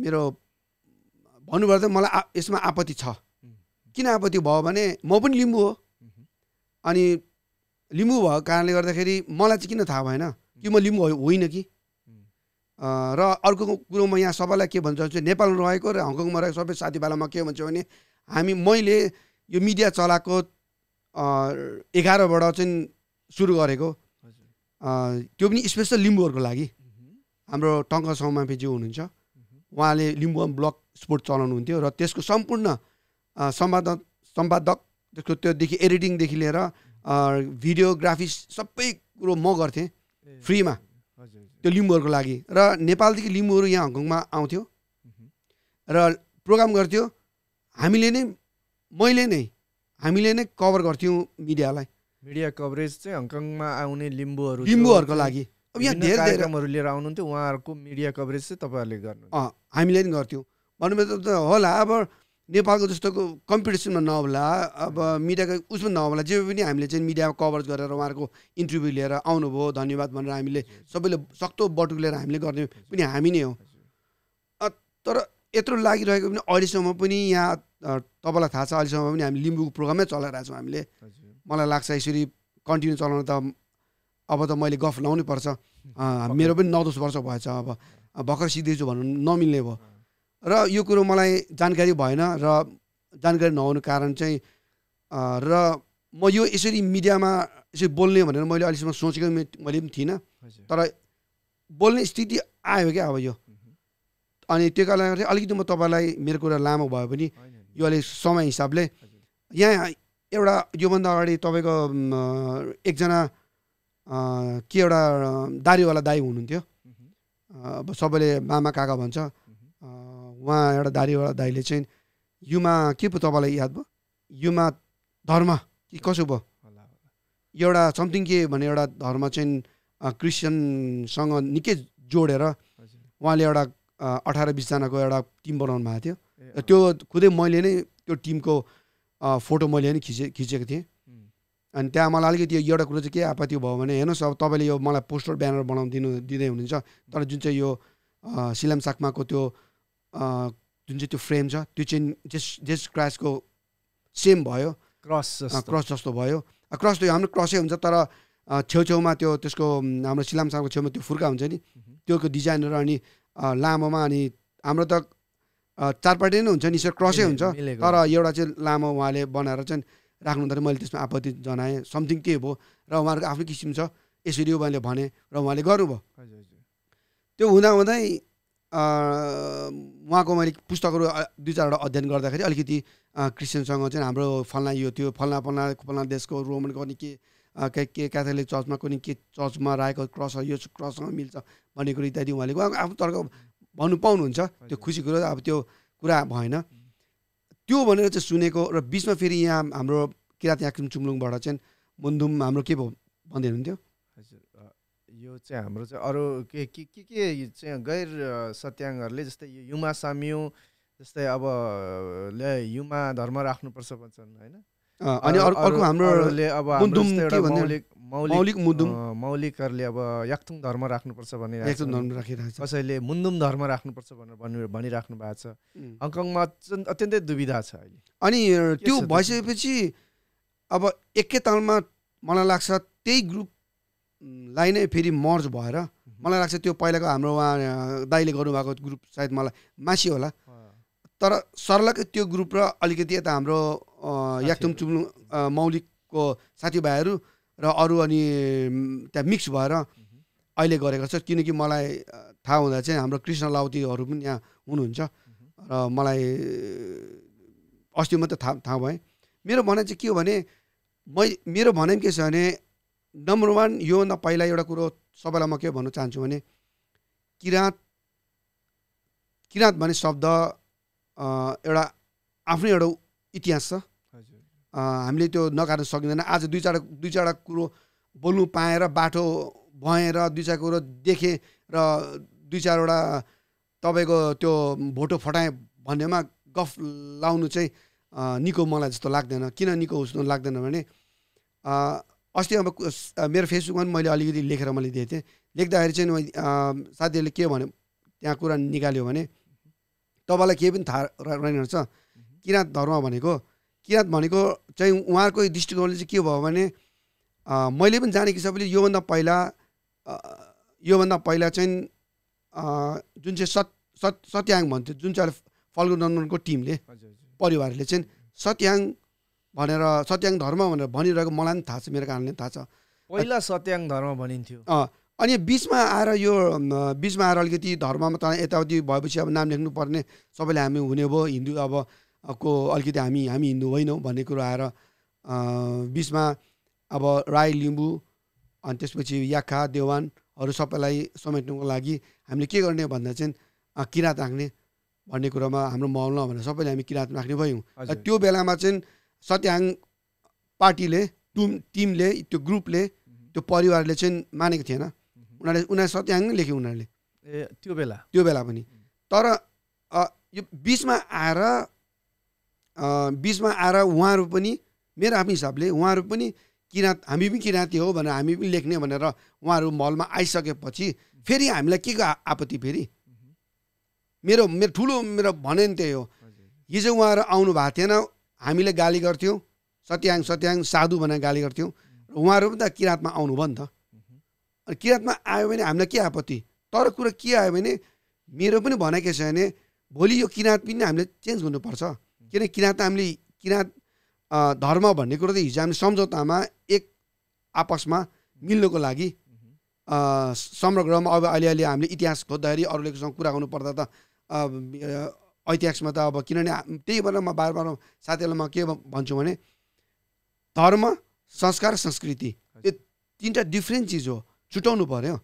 मेरो भन्नुभयो त मलाई यसमा आपत्ति छ किन आपत्ति भयो भने म पनि लिम्बू हो अनि लिम्बू भएको कारणले गर्दाखेरि मलाई चाहिँ किन थाहा भएन कि म लिम्बू होइन कि र अर्को कुरो म यहाँ सबैलाई के भन्छु चाहन्छु नेपालमा रहेको र हङकङमा रहेको सबै साथीभाइलाई म के भन्छु भने हामी मैले यो मिडिया चलाएको एघारबाट चाहिँ सुरु गरेको त्यो पनि स्पेसल लिम्बूहरूको लागि हाम्रो टङ्क समापेजी हुनुहुन्छ उहाँले लिम्बू ब्लक स्पोर्ट चलाउनुहुन्थ्यो र त्यसको सम्पूर्ण सम्पादक सम्पादक त्यसको त्योदेखि एडिटिङदेखि लिएर भिडियोग्राफी सबै कुरो म गर्थेँ फ्रीमा त्यो लिम्बूहरूको लागि र नेपालदेखि लिम्बूहरू यहाँ हङकङमा आउँथ्यो र प्रोग्राम गर्थ्यो हामीले नै मैले नै हामीले नै कभर गर्थ्यौँ मिडियालाई मिडिया कभरेज चाहिँ हङकङमा आउने लिम्बूहरू लिम्बूहरूको लागि अब यहाँ धेरै कार्यक्रमहरू लिएर आउनुहुन्थ्यो उहाँहरूको मिडिया कभरेज चाहिँ तपाईँहरूले गर्नु हामीले नि गर्थ्यौँ भन्नुभयो त होला अब नेपालको जस्तो कम्पिटिसनमा नहोला अब मिडियाको उसमा नहोला जे पनि हामीले चाहिँ मिडियामा कभरेज गरेर उहाँहरूको इन्टरभ्यू लिएर आउनुभयो धन्यवाद भनेर हामीले सबैले सक्दो लिएर हामीले गर्ने पनि हामी नै हो तर यत्रो लागिरहेको पनि अहिलेसम्म पनि यहाँ तपाईँलाई थाहा छ अहिलेसम्म पनि हामी लिम्बूको प्रोग्रामै चलाइरहेछौँ हामीले मलाई लाग्छ यसरी कन्टिन्यू चलाउन त अब त मैले गफ लाउनै पर्छ मेरो पनि नौ दस वर्ष भएछ अब भर्खर सिक्दैछु भन्नु नमिल्ने भयो र यो कुरो मलाई जानकारी भएन र जानकारी नहुनु कारण चाहिँ र म यो यसरी मिडियामा यसरी बोल्ने भनेर मैले अहिलेसम्म सोचेको मैले पनि थिइनँ तर बोल्ने स्थिति आयो क्या अब यो अनि त्यो कारणले गर्दा अलिकति म तपाईँलाई मेरो कुरा लामो भयो पनि यो अलिक समय हिसाबले यहाँ एउटा योभन्दा अगाडि तपाईँको एकजना के एउटा दारीवाला दाई हुनुहुन्थ्यो अब सबैले मामा काका भन्छ उहाँ एउटा दारीवाला दाइले चाहिँ युमा के पो तपाईँलाई याद भयो युमा धर्म कि कसो भयो एउटा समथिङ के भने एउटा धर्म चाहिँ क्रिस्चियनसँग निकै जोडेर उहाँले एउटा अठार बिसजनाको एउटा टिम बनाउनु भएको थियो त्यो खुदै मैले नै त्यो टिमको फोटो मैले नै खिचे खिचेको थिएँ अनि त्यहाँ मलाई अलिकति एउटा कुरो चाहिँ के आपत्ति भयो भने हेर्नुहोस् अब तपाईँले यो मलाई पोस्टर ब्यानर बनाउनु दिनु दिँदै हुनुहुन्छ तर जुन चाहिँ यो सिलाम साकमाको त्यो जुन चाहिँ त्यो फ्रेम छ त्यो चाहिँ जेस जेस क्रासको सेम भयो क्रस क्रस जस्तो भयो क्रस त्यो हाम्रो क्रसै हुन्छ तर छेउछेउमा त्यो त्यसको हाम्रो सिलामसामको छेउमा त्यो फुर्का हुन्छ नि त्योको डिजाइनहरू अनि लामोमा अनि हाम्रो त चारपट्टि नै हुन्छ नि सर क्रसै हुन्छ तर एउटा चाहिँ लामो उहाँले बनाएर चाहिँ राख्नु हुँदाखेरि मैले त्यसमा आपत्ति जनाएँ समथिङ त्यही भयो र उहाँहरूको आफ्नै किसिम छ यसरी मैले भने र उहाँले गर्नुभयो त्यो हुँदा हुँदै उहाँको मैले पुस्तकहरू दुई चारवटा अध्ययन गर्दाखेरि अलिकति क्रिस्चियनसँग चाहिँ हाम्रो फल्ना यो थियो फल्ना फल्ना फल्ना देशको रोमन नि के के क्याथोलिक चर्चमा कुनै के चर्चमा राखेको क्रस यो क्रससँग मिल्छ भन्ने कुरो इत्यादि उहाँले उहाँको आफ्नो तर्क भन्नु पाउनुहुन्छ त्यो खुसी कुरो अब त्यो कुरा भएन त्यो भनेर चाहिँ सुनेको र बिचमा फेरि यहाँ हाम्रो किराँत याकिम चुम्लुङबाट चाहिँ मुन्दुम हाम्रो के भयो भन्दै हुनुहुन्थ्यो यो चाहिँ हाम्रो चाहिँ अरू के के के के चाहिँ गैर सत्याङ्गहरूले जस्तै यो युमा साम्यु जस्तै अब ले युमा धर्म राख्नुपर्छ भन्छन् होइन अनि अर्को हाम्रो मौलिकहरूले अब याक्थुङ धर्म राख्नुपर्छ भनेर कसैले मुन्दुम धर्म राख्नुपर्छ भनेर भनिराख्नु भएको छ हङकङमा अत्यन्तै दुविधा छ अहिले अनि त्यो भइसकेपछि अब एकै तालमा मलाई लाग्छ त्यही ग्रुप लाई नै फेरि मर्ज भएर मलाई लाग्छ त्यो पहिलाको हाम्रो उहाँ दाईले गर्नुभएको ग्रुप सायद मलाई मासी होला तर सर्लक त्यो ग्रुप र अलिकति यता हाम्रो याक्थुङ चुम्लुङ मौलिकको साथीभाइहरू र अरू अनि त्यहाँ मिक्स भएर अहिले गरेको छ किनकि मलाई थाहा हुँदा चाहिँ हाम्रो कृष्ण लाउतीहरू पनि यहाँ हुनुहुन्छ र मलाई अस्ति मात्रै थाहा थाहा भएँ मेरो भनाइ चाहिँ के हो भने मै मेरो भनाइ के छ भने नम्बर वान योभन्दा पहिला एउटा कुरो सबैलाई म के भन्न चाहन्छु भने किराँत किराँत भन्ने शब्द एउटा आफ्नै एउटा इतिहास छ हामीले त्यो नकार्न सकिँदैन आज दुई चार दुई चारवटा कुरो बोल्नु पाएर बाटो भएर दुई चार कुरो देखेँ र दुई चारवटा तपाईँको त्यो भोटो फटाएँ भन्नेमा गफ लाउनु चाहिँ निको मलाई जस्तो लाग्दैन किन निको उस्तो लाग्दैन भने अस्ति अब मेरो फेसबुकमा पनि मैले अलिकति लेखेर मैले दिएको थिएँ लेख्दाखेरि चाहिँ साथीहरूले के भन्यो त्यहाँ कुरा निकाल्यो भने तपाईँलाई केही पनि थाहा रहेन रहेछ किराँत धर्म भनेको किराँत भनेको चाहिँ उहाँहरूको दृष्टिकोणले चाहिँ के भयो भने मैले पनि जाने हिसाबले योभन्दा पहिला योभन्दा पहिला चाहिँ जुन चाहिँ सत सत सत्याङ भन्थ्यो जुन चाहिँ अहिले फल्गु नन्दनको टिमले परिवारले चाहिँ सत्याङ भनेर सत्याङ धर्म भनेर भनिरहेको मलाई पनि थाहा छ मेरो कारणले थाहा छ पहिला सत्याङ धर्म भनिन्थ्यो अनि बिचमा आएर यो बिचमा आएर अलिकति धर्ममा त यताउति भएपछि अब नाम लेख्नुपर्ने सबैले हामी हुने भयो हिन्दू अब को अलिकति हामी हामी हिन्दू होइनौँ भन्ने कुरो आएर बिचमा अब राई लिम्बू अनि त्यसपछि याखा देवानहरू सबैलाई समेट्नुको लागि हामीले के गर्ने भन्दा चाहिँ किराँत राख्ने भन्ने कुरोमा हाम्रो माहौल नभएर सबैले हामी किराँत राख्ने भयौँ त्यो बेलामा चाहिँ सत्याङ पार्टीले टुम टिमले त्यो ग्रुपले त्यो परिवारले चाहिँ मानेको थिएन उनीहरूले उनीहरू सत्याङ लेख्यो उनीहरूले ए त्यो बेला त्यो बेला पनि तर यो बिचमा आएर बिचमा आएर उहाँहरू पनि मेरो आफ्नो हिसाबले उहाँहरू पनि किराँत हामी पनि किराँती हो भनेर हामी पनि लेख्ने भनेर उहाँहरू मलमा आइसकेपछि फेरि हामीलाई के को आपत्ति फेरि मेरो मेरो ठुलो मेरो भने नि त्यही हो हिजो उहाँहरू आउनु भएको थिएन हामीले गाली गर्थ्यौँ सत्याङ सत्याङ साधु भनेर गाली गर्थ्यौँ र उहाँहरू पनि त किराँतमा आउनुभयो नि त अनि किराँतमा आयो भने हामीलाई के आपत्ति तर कुरो के आयो भने मेरो पनि भनाइ के छ भने भोलि यो किराँत पनि हामीले चेन्ज गर्नुपर्छ किनकि किराँत हामीले किराँत धर्म भन्ने कुरो त हिजो हामीले सम्झौतामा एक आपसमा मिल्नुको लागि समग्रमा अब अलिअलि हामीले इतिहास खोज्दाखेरि अरूलेसँग कुरा गर्नुपर्दा पर्दा त ऐतिहासिकमा त अब किनभने त्यही भएर म बार बार साथीहरूलाई म के भन्छु भने धर्म संस्कार संस्कृति यो तिनवटा डिफ्रेन्ट चिज हो छुट्याउनु पऱ्यो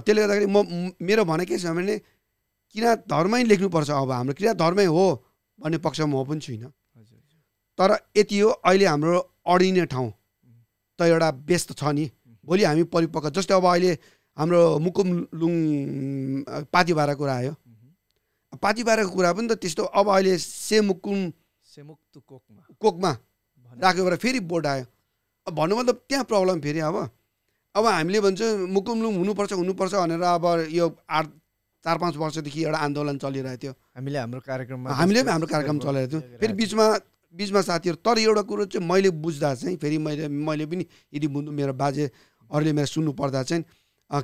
त्यसले गर्दाखेरि म मेरो भने के छ भने किन धर्मै लेख्नुपर्छ अब हाम्रो किन धर्मै हो भन्ने पक्षमा म पनि छुइनँ तर यति हो अहिले हाम्रो अडिने ठाउँ त एउटा व्यस्त छ नि भोलि हामी परिपक्व जस्तै अब अहिले हाम्रो मुकुम लुङ पाती भाडा कुरा आयो बाहिरको कुरा पनि त त्यस्तो अब अहिले सेमुकुम सेमुक्तु कोकमा कोकमा राख्यो भएर फेरि बोर्ड आयो अब भन्नु मतलब त्यहाँ प्रब्लम फेरि अब अब हामीले भन्छ मुकुमलुङ हुनुपर्छ हुनुपर्छ भनेर अब यो आठ चार पाँच वर्षदेखि एउटा आन्दोलन चलिरहेको थियो हामीले हाम्रो कार्यक्रममा हामीले पनि हाम्रो कार्यक्रम चलिरहेको थियौँ फेरि बिचमा बिचमा साथीहरू तर एउटा कुरो चाहिँ मैले बुझ्दा चाहिँ फेरि मैले मैले पनि यदि मेरो बाजे अरूले मेरो सुन्नु पर्दा चाहिँ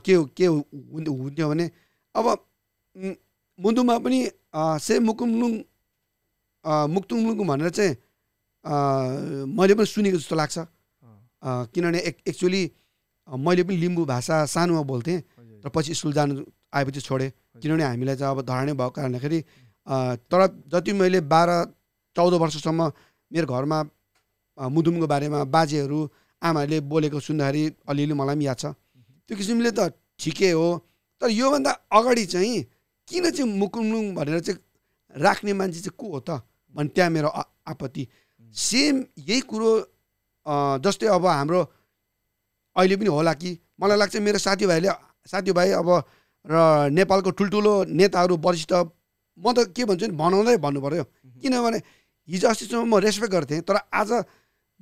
के के हुन्थ्यो भने अब मुदुमा पनि से मुकुमलुङ मुक्तुङलुङ भनेर चाहिँ मैले पनि सुनेको जस्तो लाग्छ किनभने एक एक्चुअली मैले पनि लिम्बू भाषा सानोमा बोल्थेँ र पछि स्कुल जानु आएपछि छोडेँ किनभने हामीलाई चाहिँ अब धरानै भएको कारणखेरि तर जति मैले बाह्र चौध वर्षसम्म मेरो घरमा मुदुमको बारेमा बाजेहरू आमाहरूले बोलेको सुन्दाखेरि अलिअलि मलाई पनि याद छ त्यो किसिमले त ठिकै हो तर योभन्दा अगाडि चाहिँ किन चाहिँ मुकुमुङ भनेर चाहिँ राख्ने मान्छे चाहिँ को हो त भने त्यहाँ मेरो आपत्ति सेम यही कुरो जस्तै अब हाम्रो अहिले पनि होला कि मलाई लाग्छ मेरो साथीभाइले साथीभाइ अब र नेपालको ठुल्ठुलो नेताहरू वरिष्ठ म त के भन्छु नि भनाउँदै भन्नु पऱ्यो किनभने हिजो अस्तिसम्म म रेस्पेक्ट गर्थेँ तर आज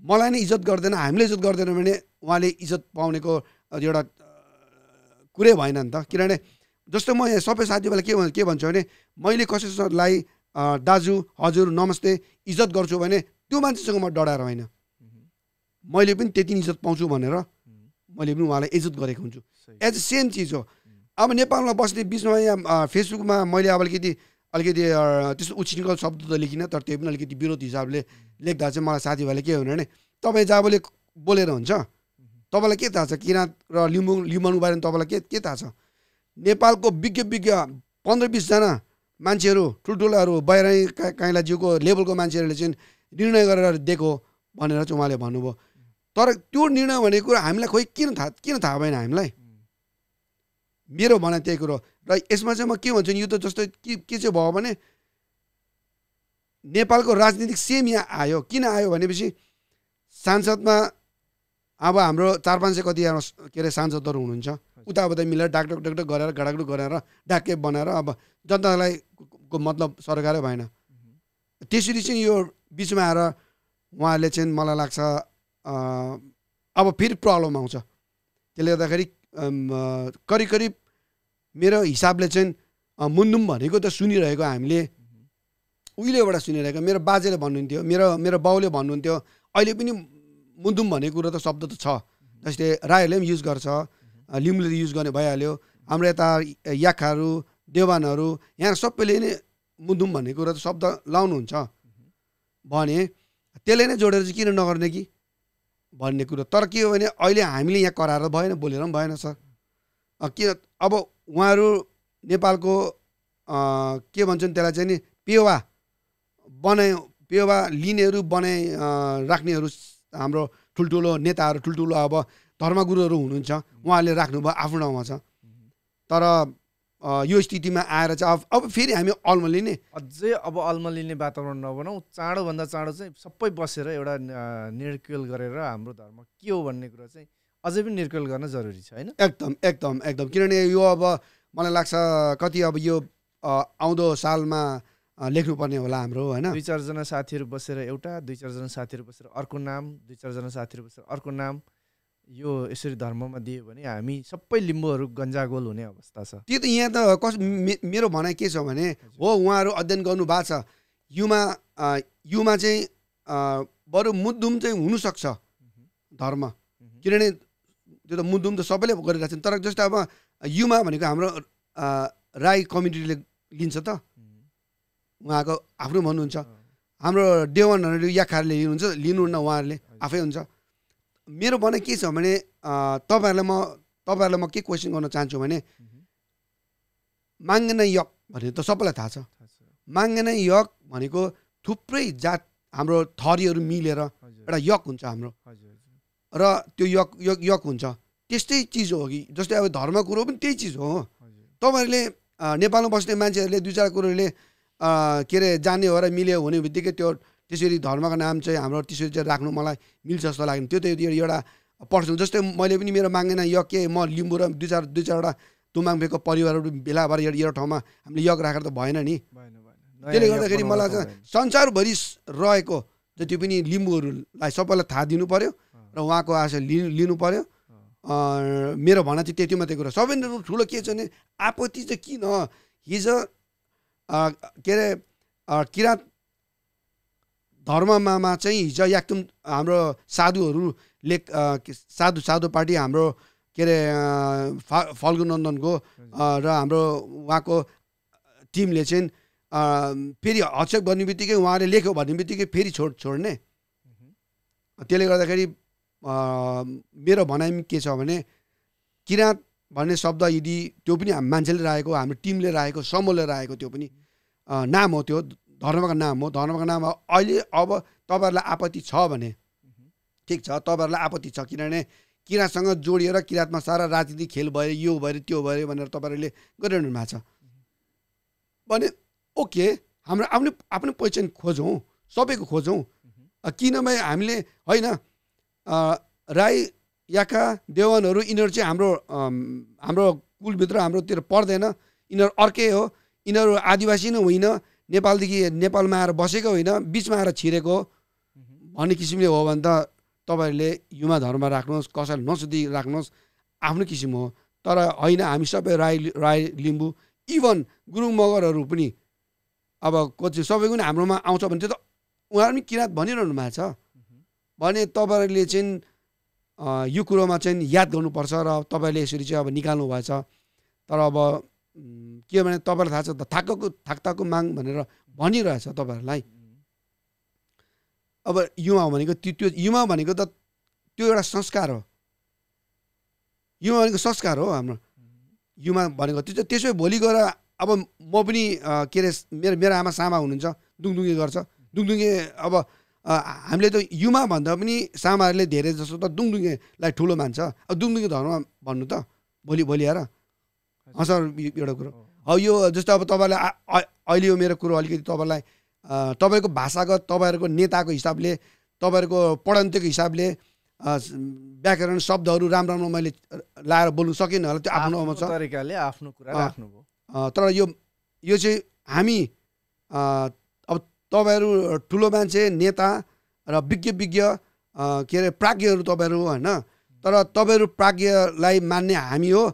मलाई नै इज्जत गर्दैन हामीले इज्जत गर्दैन भने उहाँले इज्जत पाउनेको एउटा कुरै भएन नि त किनभने जस्तो म सबै साथीभाइलाई के के भन्छु भने मैले कसैलाई दाजु हजुर नमस्ते इज्जत गर्छु भने त्यो मान्छेसँग म डराएर होइन मैले पनि त्यति इज्जत पाउँछु भनेर मैले पनि उहाँलाई इज्जत गरेको हुन्छु एज अ सेम चिज हो अब नेपालमा बस्ने बिचमा यहाँ फेसबुकमा मैले अब अलिकति अलिकति त्यस्तो उछिनको शब्द त लेखिनँ तर त्यो पनि अलिकति विरोध हिसाबले लेख्दा चाहिँ मलाई साथीभाइले के भन्यो भने तपाईँ जाबोले बोलेर हुन्छ तपाईँलाई के थाहा छ किराँत र लिम्बु लिम्बाउनु बारेमा तपाईँलाई के के थाहा छ नेपालको विज्ञ विज्ञ पन्ध्र बिसजना मान्छेहरू ठुल्ठुलाहरू बाहिर काहीँलाई जिउको लेभलको मान्छेहरूले चाहिँ निर्णय गरेर दिएको भनेर चाहिँ उहाँले भन्नुभयो तर त्यो निर्णय भनेको कुरो हामीलाई खोइ किन थाहा किन थाहा भएन हामीलाई मेरो भनाइ त्यही कुरो र यसमा चाहिँ म के भन्छु यो त जस्तो के चाहिँ भयो भने नेपालको राजनीतिक सेम यहाँ आयो किन आयो भनेपछि सांसदमा अब हाम्रो चार पाँच सय कति के अरे सांसदहरू हुनुहुन्छ उता उता मिलेर डाकडुक डाकडुक गरेर घडाकडुक गरेर डाके बनाएर अब जनतालाई मतलब सरकारै भएन त्यसरी चाहिँ यो बिचमा आएर उहाँहरूले चाहिँ मलाई लाग्छ अब फेरि प्रब्लम आउँछ त्यसले गर्दाखेरि करिब करिब मेरो हिसाबले चाहिँ मुन्दुम भनेको त सुनिरहेको हामीले उहिलेबाट सुनिरहेको मेरो बाजेले भन्नुहुन्थ्यो मेरो मेरो बाउले भन्नुहुन्थ्यो अहिले पनि मुन्दुम भन्ने कुरो त शब्द त छ जस्तै राईहरूले पनि युज गर्छ लिम्बूले युज गर्ने भइहाल्यो हाम्रो यता याखाहरू देवानहरू यहाँ सबैले नै मुन्दुम भन्ने कुरो त शब्द लाउनुहुन्छ भने त्यसले नै जोडेर चाहिँ किन नगर्ने कि भन्ने कुरो तर के हो भने अहिले हामीले यहाँ कराएर भएन बोलेर पनि भएन सर किन अब उहाँहरू नेपालको के भन्छन् त्यसलाई चाहिँ नि पेवा बनायो पेवा लिनेहरू बनाइ राख्नेहरू हाम्रो ठुल्ठुलो नेताहरू ठुल्ठुलो अब धर्मगुरुहरू हुनुहुन्छ उहाँहरूले राख्नुभयो आफ्नो ठाउँमा छ तर यो स्थितिमा आएर चाहिँ अब अब फेरि हामी अल्मलिने अझै अब अल्मलिने वातावरण नबनाउँ चाँडोभन्दा चाँडो चाहिँ सबै बसेर एउटा निर्क्युल गरेर हाम्रो धर्म के हो भन्ने कुरा चाहिँ अझै पनि निर्क्युल गर्न जरुरी छ होइन एकदम एकदम एकदम किनभने यो अब मलाई लाग्छ कति अब यो आउँदो सालमा लेख्नुपर्ने होला हाम्रो होइन दुई चारजना साथीहरू बसेर एउटा दुई चारजना साथीहरू बसेर अर्को नाम दुई चारजना साथीहरू बसेर अर्को नाम यो यसरी धर्ममा दियो भने हामी सबै लिम्बूहरू गन्जागोल हुने अवस्था छ त्यो त यहाँ त कस मेरो भनाइ के छ भने हो उहाँहरू अध्ययन गर्नु भएको छ युमा युमा चाहिँ बरु मुद्दुम चाहिँ हुनुसक्छ धर्म किनभने त्यो त मुद्दुम त सबैले गरिरहेको छन् तर जस्तै अब युमा भनेको हाम्रो राई कम्युनिटीले लिन्छ त उहाँको आफ्नो भन्नुहुन्छ हाम्रो देवानहरू याखाहरूले लिनुहुन्छ लिनुहुन्न उहाँहरूले आफै हुन्छ मेरो भनाइ के छ भने तपाईँहरूलाई म तपाईँहरूलाई म के क्वेसन गर्न चाहन्छु भने माङ्गना यक भनेर त सबैलाई थाहा छ माङ्गना यक भनेको थुप्रै जात हाम्रो थरीहरू मिलेर एउटा यक हुन्छ हाम्रो र त्यो यक यक यक हुन्छ त्यस्तै चिज हो कि जस्तै अब धर्म कुरो पनि त्यही चिज हो तपाईँहरूले नेपालमा बस्ने मान्छेहरूले दुई चार कुरोहरूले के अरे जाने हो र मिल्यो हुने बित्तिकै त्यो त्यसरी धर्मको नाम चाहिँ हाम्रो त्यसरी चाहिँ राख्नु मलाई मिल्छ जस्तो लाग्यो त्यो त एउटा पर्सन जस्तै मैले पनि मेरो माग्दैन यज्ञ के म लिम्बु र दुई चार दुई चारवटा तुमाङ भएको परिवारहरू भेला भएर एउटा ठाउँमा हामीले यज्ञ राखेर त भएन नि त्यसले गर्दाखेरि मलाई संसारभरि रहेको जति पनि लिम्बूहरूलाई सबैलाई थाहा दिनु पऱ्यो र उहाँको आशा लिनु लिनु पऱ्यो मेरो भना चाहिँ त्यति मात्रै कुरा सबैभन्दा ठुलो के छ भने आपत्ति चाहिँ किन हिजो के अरे किराँत धर्ममा चाहिँ हिजो याक्तुम हाम्रो साधुहरूले साधु साधु पार्टी हाम्रो के अरे फा फल्गुनन्दनको र हाम्रो उहाँको टिमले चाहिँ फेरि हचक भन्ने बित्तिकै उहाँले लेख्यो भन्ने बित्तिकै फेरि छोड छोड्ने त्यसले गर्दाखेरि मेरो भनाइ के छ भने किराँत भन्ने शब्द यदि त्यो पनि हामी मान्छेले राखेको हाम्रो टिमले राखेको समूहले राखेको त्यो पनि नाम हो त्यो धर्मको नाम हो धर्मको नाम हो अहिले अब तपाईँहरूलाई आपत्ति छ भने ठिक छ तपाईँहरूलाई आपत्ति छ किनभने किरासँग जोडिएर किराँतमा सारा राजनीति खेल भयो यो भयो त्यो भयो भनेर तपाईँहरूले गरिरहनु भएको छ भने ओके हाम्रो आफ्नो आफ्नो पहिचान खोजौँ सबैको खोजौँ किनभने हामीले होइन राई याका देवानहरू यिनीहरू चाहिँ हाम्रो हाम्रो कुलभित्र हाम्रोतिर पर्दैन यिनीहरू अर्कै हो यिनीहरू आदिवासी नै होइन नेपालदेखि नेपालमा आएर बसेको होइन बिचमा आएर छिरेको भन्ने किसिमले हो भने त तपाईँहरूले युमा धर्म राख्नुहोस् कसैलाई नसुधी राख्नुहोस् आफ्नो किसिम हो तर होइन हामी सबै राई राई लिम्बू इभन गुरुङ मगरहरू पनि अब को चाहिँ सबैको पनि हाम्रोमा आउँछ भने त्यो त उहाँहरू पनि किराँत भनिरहनु भएको छ भने तपाईँहरूले चाहिँ यो कुरोमा चाहिँ याद गर्नुपर्छ र तपाईँले यसरी चाहिँ अब निकाल्नु भएछ तर अब के भने तपाईँलाई थाहा छ त थाकको थाकताको माग भनेर भनिरहेछ तपाईँहरूलाई अब युवा भनेको त्यो त्यो युवा भनेको त त्यो एउटा संस्कार हो युवा भनेको संस्कार हो हाम्रो युवा भनेको त्यो चाहिँ त्यसो भोलि गएर अब म पनि के अरे मेरो मेरो आमा सामा हुनुहुन्छ दुङदुङ्गे गर्छ दुङदुङ्गे अब हामीले त युमा भन्दा पनि सामाहरूले धेरै जस्तो त दुङदुङ्गेलाई ठुलो मान्छ अब दुङदुङ्गे धर्म भन्नु त भोलि भोलि आएर सर एउटा कुरो अब यो जस्तो अब तपाईँलाई अहिले यो मेरो कुरो अलिकति तपाईँलाई तपाईँहरूको भाषागत तपाईँहरूको नेताको हिसाबले तपाईँहरूको पढन्तेको हिसाबले व्याकरण शब्दहरू राम्रो राम्रो मैले लाएर बोल्नु सकिनँ होला त्यो आफ्नो आउँछ तरिकाले आफ्नो कुरा राख्नुभयो तर यो यो चाहिँ हामी तपाईँहरू ठुलो मान्छे नेता र विज्ञ विज्ञ के अरे प्राज्ञहरू तपाईँहरू होइन तर तपाईँहरू प्राज्ञलाई मान्ने हामी हो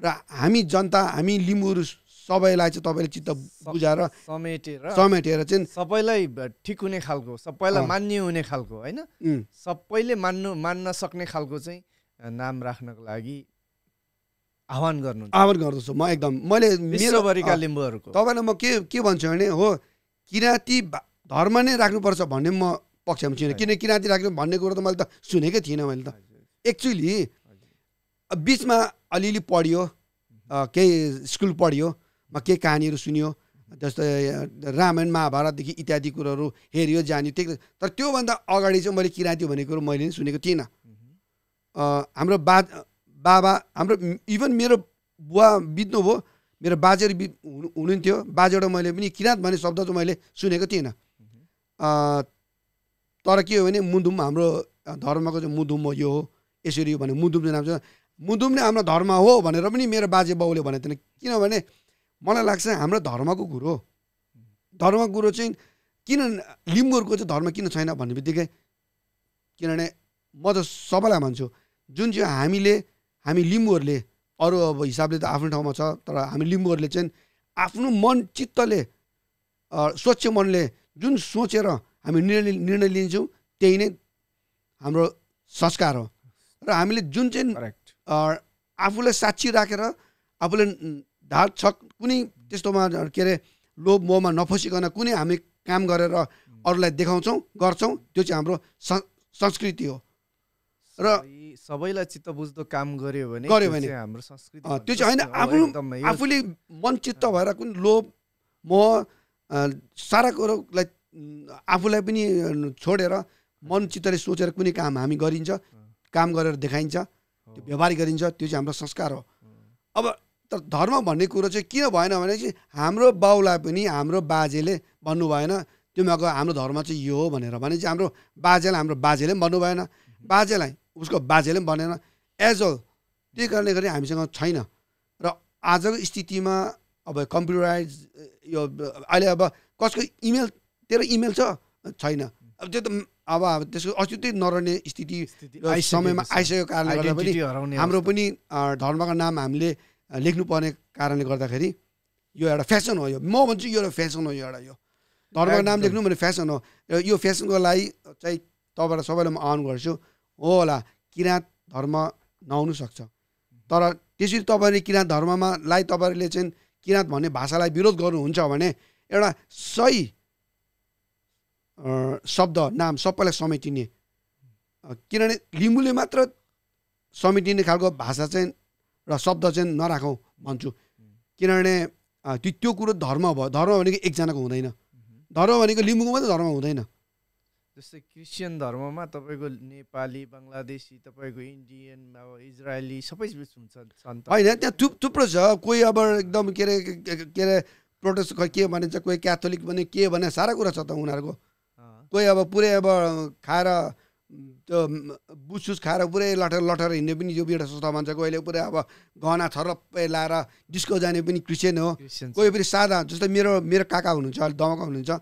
र हामी जनता हामी लिम्बूहरू सबैलाई चाहिँ तपाईँले चित्त बुझाएर समेटेर समेटेर चाहिँ सबैलाई ठिक हुने खालको सबैलाई मान्य हुने खालको होइन सबैले मान्नु मान्न सक्ने खालको चाहिँ नाम राख्नको लागि आह्वान गर्नु आह्वान गर्दछु म एकदम मैले मेरोभरिका लिम्बूहरूको तपाईँलाई म के के भन्छु भने हो किराँती धर्म नै राख्नुपर्छ भन्ने म पक्षमा छुइनँ किन किराँती राख्नु भन्ने कुरो त मैले त सुनेकै थिइनँ मैले त एक्चुली बिचमा अलिअलि पढियो केही स्कुल पढियो म केही कहानीहरू सुन्यो जस्तै रामायण महाभारतदेखि इत्यादि कुरोहरू हेऱ्यो जान्यो त्यही तर त्योभन्दा अगाडि चाहिँ मैले किराँती भन्ने कुरो मैले सुनेको थिइनँ हाम्रो बा बाबा हाम्रो इभन मेरो बुवा बित्नुभयो मेरो बाजे हुनुहुन्थ्यो बाजेबाट मैले पनि किराँत भन्ने शब्द चाहिँ मैले सुनेको थिइनँ तर के हो भने मुदुम हाम्रो धर्मको चाहिँ मुदुम हो यो हो यसरी हो भने मुदुम चाहिँ नाम छ मुदुम नै हाम्रो धर्म हो भनेर पनि मेरो बाजे बाउले भनेको थिएन किनभने मलाई लाग्छ हाम्रो धर्मको कुरो धर्म कुरो चाहिँ किन लिम्बूहरूको चाहिँ धर्म किन छैन भन्ने बित्तिकै किनभने म त सबैलाई भन्छु जुन चाहिँ हामीले हामी लिम्बूहरूले अरू अब हिसाबले त आफ्नो ठाउँमा छ तर हामी लिम्बूहरूले चाहिँ आफ्नो मन चित्तले स्वच्छ मनले जुन सोचेर हामी निर्णय निर्णय लिन्छौँ त्यही नै हाम्रो संस्कार हो र हामीले जुन चाहिँ आफूलाई साक्षी राखेर आफूले धार छ कुनै त्यस्तोमा के अरे लोभ मोहमा नफसिकन कुनै हामी काम गरेर अरूलाई देखाउँछौँ गर्छौँ त्यो चाहिँ हाम्रो संस्कृति हो र सबैलाई चित्त बुझ्दो काम गर्यो भने गर्यो भने हाम्रो संस्कृति त्यो चाहिँ होइन आफू आफूले मन चित्त भएर कुन लोभ मोह सारा कुरोलाई आफूलाई पनि छोडेर मन चित्तले सोचेर कुनै काम हामी गरिन्छ काम गरेर देखाइन्छ त्यो व्यवहार गरिन्छ त्यो चाहिँ हाम्रो संस्कार हो अब तर धर्म भन्ने कुरो चाहिँ किन भएन भने चाहिँ हाम्रो बाउलाई पनि हाम्रो बाजेले भन्नु भएन तिमीहरूको हाम्रो धर्म चाहिँ यो हो भनेर भने चाहिँ हाम्रो बाजेलाई हाम्रो बाजेले पनि भन्नु भएन बाजेलाई उसको बाजेले पनि भनेन एज अल त्यही कारणले गर्दा हामीसँग छैन र आजको स्थितिमा अब कम्प्युटराइज यो अहिले अब कसको इमेल तेरो इमेल छ छैन अब त्यो त अब त्यसको अस्तित्व नरहने स्थिति समयमा आइसकेको कारणले गर्दा पनि हाम्रो पनि धर्मको नाम हामीले लेख्नुपर्ने कारणले गर्दाखेरि यो एउटा फेसन हो यो म भन्छु यो एउटा फेसन हो यो एउटा यो धर्मको नाम लेख्नु भने फेसन हो यो फेसनको लागि चाहिँ तपाईँबाट सबैलाई म आह्वान गर्छु हो होला किराँत धर्म नहुनु सक्छ तर त्यसरी तपाईँले किराँत धर्ममा लाई तपाईँहरूले चाहिँ किराँत भन्ने भाषालाई विरोध गर्नुहुन्छ भने एउटा सही शब्द नाम सबैलाई समेटिने किनभने लिम्बूले मात्र समेटिने खालको भाषा चाहिँ र शब्द चाहिँ नराखौँ भन्छु किनभने त्यो त्यो कुरो धर्म भयो धर्म भनेको एकजनाको हुँदैन धर्म भनेको लिम्बूको मात्रै धर्म हुँदैन जस्तै क्रिस्चियन धर्ममा तपाईँको नेपाली बङ्गलादेशी तपाईँको इन्डियन अब इजरायली सबै हुन्छ होइन त्यहाँ थुप थुप्रो छ कोही अब एकदम के अरे के अरे प्रोटेस्ट के भनिन्छ कोही क्याथोलिक भने के भने सारा कुरा छ त उनीहरूको कोही अब पुरै अब खाएर त्यो बुसुस खाएर पुरै लटेर लटेर हिँड्ने पनि यो एउटा सोच्दा भन्छ कोहीले पुरै अब गहना थरप्पै लाएर डिस्को जाने पनि क्रिस्चियन हो कोही पनि सादा जस्तै मेरो मेरो काका हुनुहुन्छ अहिले दमका हुनुहुन्छ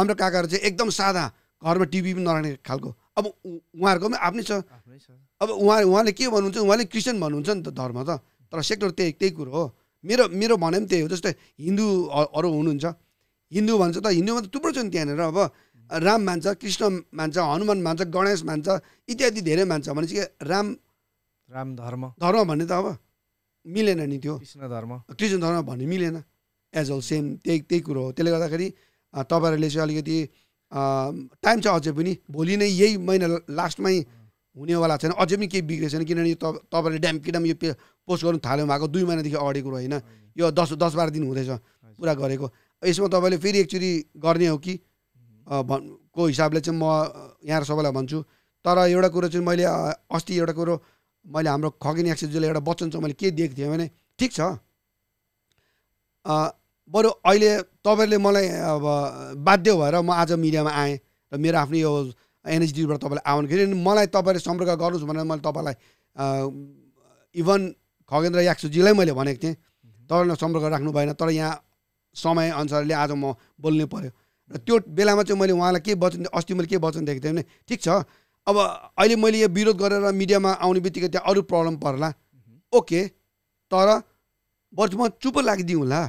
हाम्रो काकाहरू चाहिँ एकदम सादा घरमा टिभी पनि नराख्ने खालको अब उहाँहरूको पनि आफ्नै छ अब उहाँ उहाँले के भन्नुहुन्छ उहाँले क्रिस्चियन भन्नुहुन्छ नि त धर्म त तर सेक्टर त्यही त्यही कुरो हो मेरो मेरो भने पनि त्यही हो जस्तै हिन्दूहरू हुनुहुन्छ हिन्दू भन्छ त हिन्दूमा त थुप्रो छ नि त्यहाँनिर अब राम मान्छ कृष्ण मान्छ हनुमान मान्छ गणेश मान्छ इत्यादि धेरै मान्छ भनेपछि राम राम धर्म धर्म भन्ने त अब मिलेन नि त्यो कृष्ण धर्म कृष्ण धर्म भन्ने मिलेन एज अल सेम त्यही त्यही कुरो हो त्यसले गर्दाखेरि तपाईँहरूले चाहिँ अलिकति टाइम छ अझै पनि भोलि नै यही महिना लास्टमै हुनेवाला छैन अझै पनि केही बिग्रेको छैन किनभने यो तपाईँले ड्याम किडाम यो पे पोस्ट गर्नु थाल्नु भएको दुई महिनादेखि कुरो होइन यो दस दस बाह्र दिन हुँदैछ पुरा गरेको यसमा तपाईँले फेरि एकचोटि गर्ने हो कि भन् को हिसाबले चाहिँ म यहाँ सबैलाई भन्छु तर एउटा कुरो चाहिँ मैले अस्ति एउटा कुरो मैले हाम्रो खगिन एक्सेजलाई एउटा वचन चाहिँ मैले के दिएको थिएँ भने ठिक छ बरु अहिले तपाईँले मलाई अब बाध्य भएर म आज मिडियामा आएँ र मेरो आफ्नै यो एनएचडीबाट तपाईँलाई आउनु अनि मलाई तपाईँले सम्पर्क गर्नुहोस् भनेर मैले तपाईँलाई इभन खगेन्द्र याक्सुजीलाई मैले भनेको थिएँ तपाईँलाई सम्पर्क राख्नु भएन तर यहाँ समय अनुसारले आज म बोल्नै पऱ्यो र त्यो बेलामा चाहिँ मैले उहाँलाई के वचन अस्ति मैले के वचन दिएको थिएँ भने ठिक छ अब अहिले मैले यो विरोध गरेर मिडियामा आउने बित्तिकै त्यहाँ अरू प्रब्लम पर्ला ओके तर बरु म चुप लागिदिउँला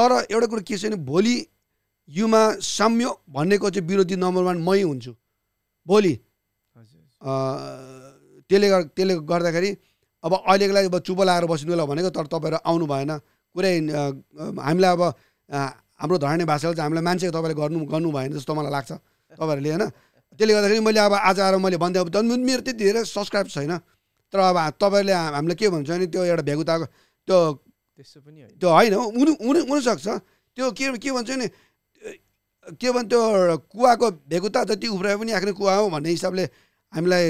तर एउटा कुरो के छ भने भोलि युमा साम्य भन्नेको चाहिँ विरोधी नम्बर वान मै हुन्छु भोलि त्यसले त्यसले गर्दाखेरि अब अहिलेको लागि अब चुप लगाएर बस्नु होला भनेको तर तपाईँहरू आउनु भएन कुरै हामीलाई अब हाम्रो धरणी भाषाले चाहिँ हामीलाई मान्छे तपाईँले गर्नु गर्नु भएन जस्तो मलाई लाग्छ तपाईँहरूले होइन त्यसले गर्दाखेरि मैले अब आज आएर मैले भन्दै अब मेरो त्यति धेरै सब्सक्राइब छैन तर अब तपाईँहरूले हामीलाई के भन्छ भने त्यो एउटा भेगुताको त्यो त्यस्तो पनि त्यो होइन हुनु हुनसक्छ त्यो के के भन्छ नि के भन्छ त्यो कुवाको भेकुता जति उब्रायो पनि आफ्नो कुवा हो भन्ने हिसाबले हामीलाई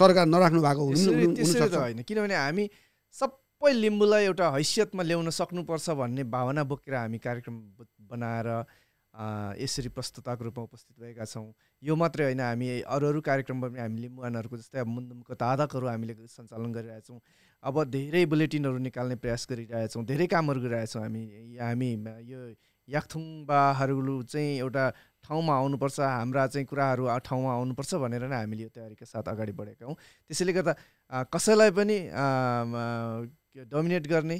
सरकार नराख्नु भएको होइन किनभने हामी सबै लिम्बूलाई एउटा हैसियतमा ल्याउन सक्नुपर्छ भन्ने भावना बोकेर हामी कार्यक्रम बनाएर यसरी प्रस्तुताको रूपमा उपस्थित भएका छौँ यो मात्रै होइन हामी अरू अरू कार्यक्रममा पनि हामीले मुहानहरूको जस्तै अब मुन्दुमको तादाकहरू हामीले सञ्चालन गरिरहेछौँ अब धेरै बुलेटिनहरू निकाल्ने प्रयास गरिरहेछौँ धेरै कामहरू गरिरहेछौँ हामी हामी यो याक्थुङबाहरू चाहिँ एउटा ठाउँमा आउनुपर्छ हाम्रा चाहिँ कुराहरू ठाउँमा आउनुपर्छ भनेर नै हामीले यो तयारीका साथ अगाडि बढेका हौँ त्यसैले गर्दा कसैलाई पनि डोमिनेट गर्ने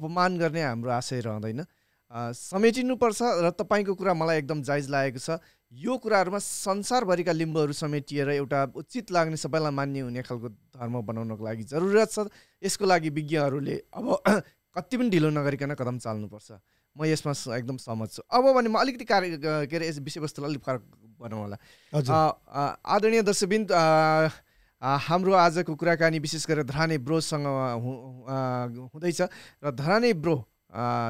अपमान गर्ने हाम्रो आशय रहँदैन समेटिनुपर्छ र तपाईँको कुरा मलाई एकदम जायज लागेको छ यो कुराहरूमा संसारभरिका लिम्बूहरू समेटिएर एउटा उचित लाग्ने सबैलाई मान्य हुने खालको धर्म बनाउनको लागि जरुरत छ यसको लागि विज्ञहरूले अब कति पनि ढिलो नगरिकन कदम चाल्नुपर्छ म यसमा एकदम सहमत छु अब भने म अलिकति कार्य के अरे यस विषयवस्तुलाई अलिक फरक भनौँ होला आदरणीय दर्शकबिन्द हाम्रो आजको कुराकानी विशेष गरेर धराने ब्रोसँग हुँदैछ र धराने ब्रो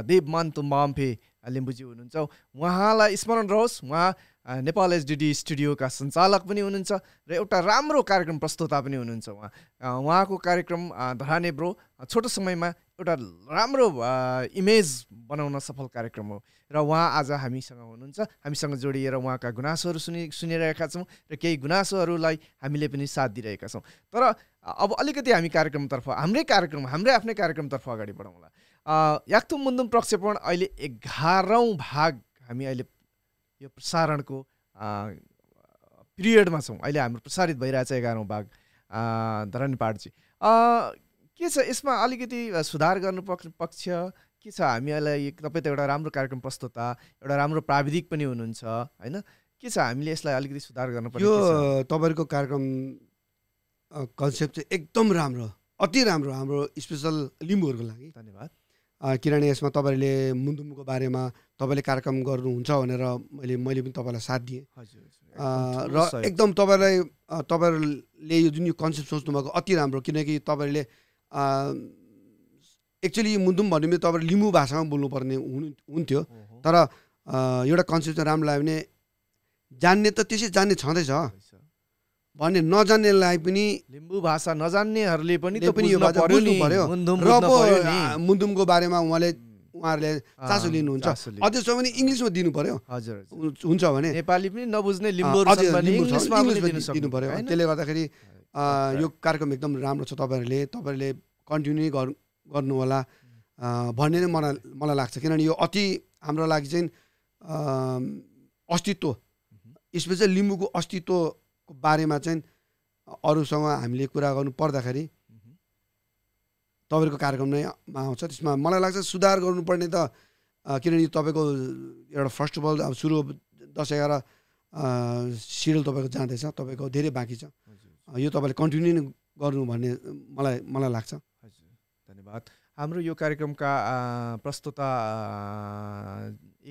देवमान तुम्बाम्फे लिम्बुजी हुनुहुन्छ उहाँलाई स्मरण रहोस् उहाँ नेपाल एसडिडी स्टुडियोका सञ्चालक पनि हुनुहुन्छ र एउटा राम्रो कार्यक्रम प्रस्तुता पनि हुनुहुन्छ उहाँ उहाँको कार्यक्रम धराने ब्रो छोटो समयमा एउटा राम्रो इमेज बनाउन सफल कार्यक्रम हो र उहाँ आज हामीसँग हुनुहुन्छ हामीसँग जोडिएर उहाँका गुनासोहरू सुनि सुनिरहेका छौँ र केही गुनासोहरूलाई हामीले पनि साथ दिइरहेका छौँ तर अब अलिकति हामी कार्यक्रमतर्फ हाम्रै कार्यक्रम हाम्रै आफ्नै कार्यक्रमतर्फ अगाडि बढाउँला याक्थुम मुन्दुम प्रक्षेपण अहिले एघारौँ भाग हामी अहिले यो प्रसारणको पिरियडमा छौँ अहिले हाम्रो प्रसारित भइरहेछ एघारौँ भाग धरानी पाठजी के छ यसमा अलिकति सुधार गर्नु पक्ष पक्ष के छ हामीलाई तपाईँ त एउटा राम्रो कार्यक्रम प्रस्तुता एउटा राम्रो प्राविधिक पनि हुनुहुन्छ होइन के छ हामीले यसलाई अलिकति सुधार गर्नु पर्यो तपाईँहरूको कार्यक्रम कन्सेप्ट चाहिँ एकदम राम्रो अति राम्रो हाम्रो स्पेसल लिम्बूहरूको लागि धन्यवाद किनभने यसमा तपाईँले मुन्दुमको बारेमा तपाईँले कार्यक्रम गर्नुहुन्छ भनेर मैले मैले पनि तपाईँलाई साथ दिएँ र एकदम तपाईँलाई तपाईँहरूले यो जुन यो कन्सेप्ट सोच्नु भएको अति राम्रो किनकि तपाईँहरूले एक्चुली मुन्दुम भन्यो भने तपाईँले लिम्बू भाषामा बोल्नुपर्ने हुनु हुन्थ्यो तर एउटा कन्सेप्ट राम्रो लाग्यो भने जान्ने त त्यसै जान्ने छँदैछ भन्ने नजान्नेलाई पनि लिम्बू भाषा नजान्नेहरूले पनि त्यो पनि यो मुन्दुमको बारेमा उहाँले उहाँहरूले चासो लिनुहुन्छ अझसम्म पनि इङ्ग्लिसमा दिनु पर्यो हजुर हुन्छ भने नेपाली पनि नबुझ्ने दिनु पर्यो त्यसले गर्दाखेरि यो कार्यक्रम एकदम राम्रो छ तपाईँहरूले तपाईँहरूले कन्टिन्यू गर्नु होला भन्ने नै मलाई मलाई लाग्छ किनभने यो अति हाम्रो लागि चाहिँ अस्तित्व स्पेसल लिम्बूको अस्तित्व को बारेमा चाहिँ अरूसँग हामीले कुरा गर्नु पर्दाखेरि तपाईँहरूको कार्यक्रम नै आउँछ त्यसमा मलाई लाग्छ सुधार गर्नुपर्ने त किनभने तपाईँको एउटा फर्स्ट अफ अल अब सुरु दस एघार सिरियल तपाईँको जाँदैछ तपाईँको धेरै बाँकी छ यो तपाईँले कन्टिन्यू नै गर्नु भन्ने मलाई मलाई लाग्छ हजुर धन्यवाद हाम्रो यो कार्यक्रमका प्रस्तुता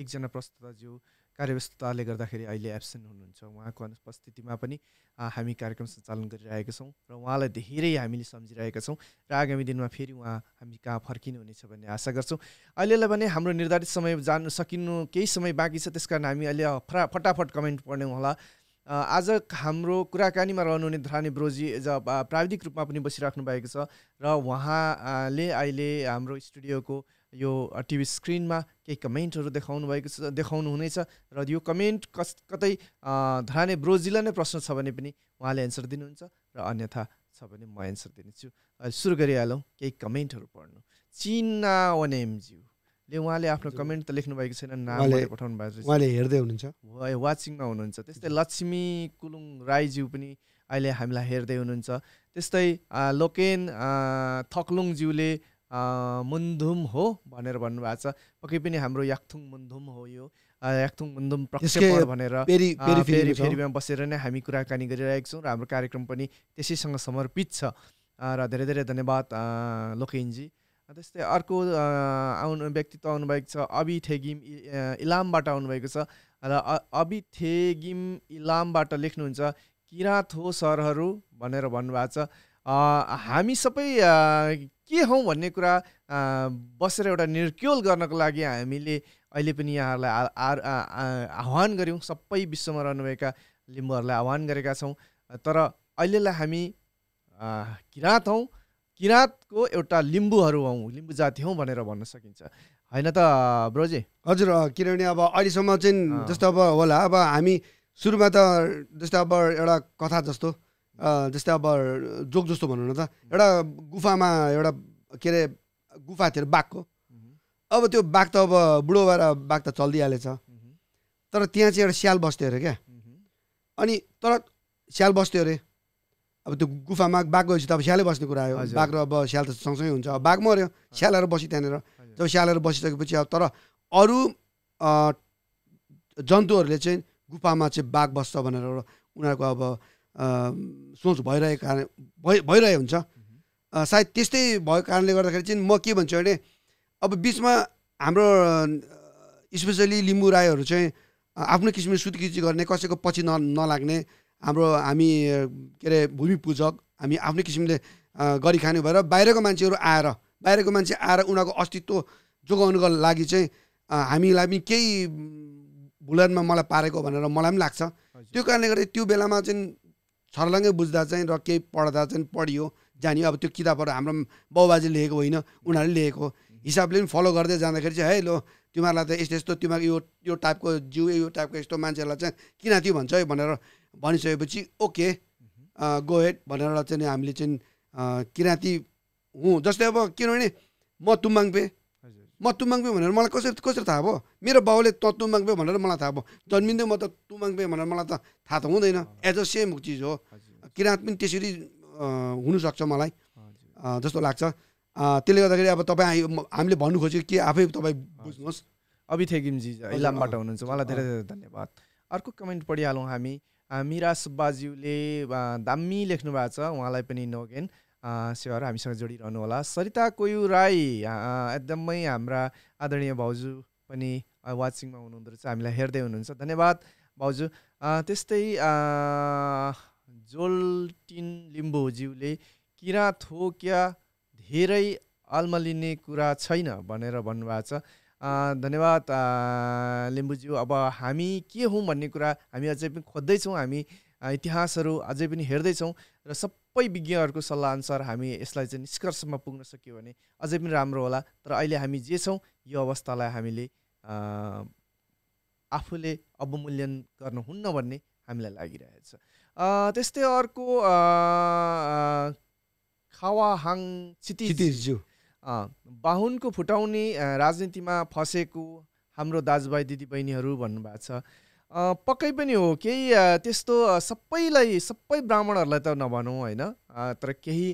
एकजना प्रस्तुताज्यू कार्यव्यस्तताले गर्दाखेरि अहिले एब्सेन्ट हुनुहुन्छ उहाँको अनुपस्थितिमा पनि हामी कार्यक्रम सञ्चालन गरिरहेका छौँ र उहाँलाई धेरै हामीले सम्झिरहेका छौँ र आगामी दिनमा फेरि उहाँ हामी कहाँ फर्किनुहुनेछ भन्ने आशा गर्छौँ अहिलेलाई भने हाम्रो निर्धारित समय जानु सकिनु केही समय बाँकी छ त्यसकारण हामी अहिले फरा फटाफट कमेन्ट पढ्ने होला आज हाम्रो कुराकानीमा रहनुहुने धरानी ब्रोजी एज प्राविधिक रूपमा पनि बसिराख्नु भएको छ र उहाँले अहिले हाम्रो स्टुडियोको यो टिभी स्क्रिनमा केही कमेन्टहरू देखाउनु भएको छ देखाउनु हुनेछ र यो कमेन्ट कस कतै धराने ब्रोजीलाई नै प्रश्न छ भने पनि उहाँले एन्सर दिनुहुन्छ र अन्यथा छ भने म एन्सर दिनेछु सुरु गरिहालौँ केही कमेन्टहरू पढ्नु चिना वनएमज्यूले ले उहाँले आफ्नो कमेन्ट त लेख्नु भएको छैन नामले पठाउनु भएको छ उहाँले हेर्दै हुनुहुन्छ वाचिङमा हुनुहुन्छ त्यस्तै लक्ष्मी कुलुङ राईज्यू पनि अहिले हामीलाई हेर्दै हुनुहुन्छ त्यस्तै लोकेन थक्लुङज्यूले मुन्धुम हो भनेर भन्नुभएको छ पक्कै पनि हाम्रो याक्थुङ मुन्धुम हो यो याक्थुङ मुन्धुम प्रक्षेपण भनेर फेरि फेरिमा बसेर नै हामी कुराकानी गरिरहेको छौँ र हाम्रो कार्यक्रम पनि त्यसैसँग समर्पित छ र धेरै धेरै धन्यवाद लोकेनजी त्यस्तै अर्को आउनु व्यक्तित्व आउनुभएको छ अबि थेगिम इलामबाट आउनुभएको छ र अबि थेगिम इलामबाट लेख्नुहुन्छ किराँत हो सरहरू भनेर भन्नुभएको छ हामी सबै के हौँ भन्ने कुरा बसेर एउटा निर्क्योल गर्नको लागि हामीले अहिले पनि यहाँहरूलाई आह्वान गऱ्यौँ सबै विश्वमा रहनुभएका लिम्बूहरूलाई आह्वान गरेका छौँ तर अहिलेलाई हामी किराँत हौँ किराँतको एउटा लिम्बूहरू हौँ लिम्बू जाति हौँ भनेर भन्न सकिन्छ होइन त ब्रोजी हजुर किनभने अब अहिलेसम्म चाहिँ जस्तो अब होला अब हामी सुरुमा त जस्तो अब एउटा कथा जस्तो जस्तै अब जोक जस्तो भनौँ न त एउटा गुफामा एउटा के अरे गुफा थियो बाघको अब त्यो बाघ त अब बुढो भएर बाघ त चलिदिइहालेछ तर त्यहाँ चाहिँ एउटा स्याल बस्थ्यो अरे क्या अनि तर स्याल बस्थ्यो अरे अब त्यो गुफामा बाघ गएपछि त अब स्यालै बस्ने कुरा आयो बाघ र अब स्याल त सँगसँगै हुन्छ अब बाघ मऱ्यो स्यालहरू बस्यो त्यहाँनिर जब स्यालहरू बसिसकेपछि अब तर अरू जन्तुहरूले चाहिँ गुफामा चाहिँ बाघ बस्छ भनेर एउटा उनीहरूको अब सोच भइरहेको कारण भइ भइरहेको हुन्छ सायद त्यस्तै भएको कारणले गर्दाखेरि चाहिँ म के भन्छु भने अब बिचमा हाम्रो स्पेसली लिम्बू राईहरू चाहिँ आफ्नो किसिमले सुतकिची गर्ने कसैको पछि न नलाग्ने हाम्रो हामी के अरे भूमि पूजक हामी आफ्नै किसिमले गरी खाने भएर बाहिरको मान्छेहरू आएर बाहिरको मान्छे आएर उनीहरूको अस्तित्व जोगाउनुको लागि चाहिँ हामीलाई पनि केही भुलनमा मलाई पारेको भनेर मलाई पनि लाग्छ त्यो कारणले गर्दा त्यो बेलामा चाहिँ छर्लङ्गै बुझ्दा चाहिँ र केही पढ्दा चाहिँ पढियो जानियो अब त्यो किताबहरू हाम्रो बाउबाजे लेखेको होइन उनीहरूले लेखेको हिसाबले पनि फलो गर्दै जाँदाखेरि चाहिँ है लो तिमीहरूलाई त यस्तो यस्तो तिमीहरू यो यो टाइपको जिउ यो टाइपको यस्तो मान्छेहरूलाई चाहिँ किन त्यो भन्छ है भनेर भनिसकेपछि ओके गो हेड भनेर चाहिँ हामीले चाहिँ किराँती हुँ जस्तै अब किनभने म तुम्बाङ्पे म तुमाङ्बे भनेर मलाई कसरी कसरी थाहा भयो मेरो बाउले त तुमाङ्बे भनेर मलाई थाहा भयो जन्मिँदै म त तुमाङ्बे भनेर मलाई त थाहा त हुँदैन एज अ सेम चिज हो किराँत पनि त्यसरी हुनसक्छ मलाई जस्तो लाग्छ त्यसले गर्दाखेरि अब तपाईँ हामीले भन्नु खोज्यो के आफै तपाईँ बुझ्नुहोस् अभिथेकिमजी इलामबाट हुनुहुन्छ उहाँलाई धेरै धेरै धन्यवाद अर्को कमेन्ट पढिहालौँ हामी मिरा सुब्बाज्यूले दामी लेख्नु भएको छ उहाँलाई पनि नोगेन सेवाहरू हामीसँग जोडिरहनु होला सरिता कोयु राई एकदमै हाम्रा आदरणीय भाउजू पनि वाचिङमा हुनुहुँदो रहेछ हामीलाई हेर्दै हुनुहुन्छ धन्यवाद भाउजू त्यस्तै जोल्टिन लिम्बूज्यूले किरा थोक्या धेरै अल्मलिने कुरा छैन भनेर भन्नुभएको छ धन्यवाद लिम्बूज्यू अब हामी के हौँ भन्ने कुरा हामी अझै पनि खोज्दैछौँ हामी इतिहासहरू अझै पनि हेर्दैछौँ र सब सबै विज्ञहरूको सल्लाहअनुसार हामी यसलाई चाहिँ निष्कर्षमा पुग्न सक्यो भने अझै पनि राम्रो होला तर अहिले हामी जे छौँ यो अवस्थालाई हामीले आफूले अवमूल्यन गर्नुहुन्न भन्ने हामीलाई लागिरहेछ त्यस्तै अर्को खावाहाङ क्षितिजज्यू बाहुनको फुटाउने राजनीतिमा फँसेको हाम्रो दाजुभाइ दिदीबहिनीहरू भन्नुभएको छ पक्कै पनि हो केही त्यस्तो सबैलाई सबै ब्राह्मणहरूलाई त नभनौँ होइन तर केही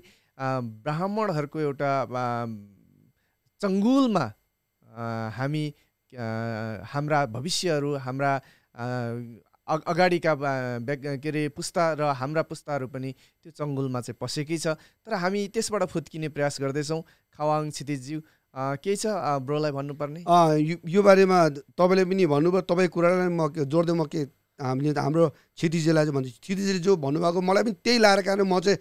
ब्राह्मणहरूको एउटा चङ्गुलमा हामी हाम्रा भविष्यहरू हाम्रा अगाडिका के अरे पुस्ता र हाम्रा पुस्ताहरू पनि त्यो चङ्गुलमा चाहिँ पसेकै छ तर हामी त्यसबाट फुत्किने प्रयास गर्दैछौँ खावाङ क्षितिज्यू केही छ ब्रोलाई भन्नुपर्ने यो बारेमा तपाईँले पनि भन्नुभयो तपाईँको कुरालाई म जोड्दै म के हामीले हाम्रो क्षितिजीलाई चाहिँ भन्छु क्षितिजीले जो भन्नुभएको मलाई पनि त्यही लाएर कारण म चाहिँ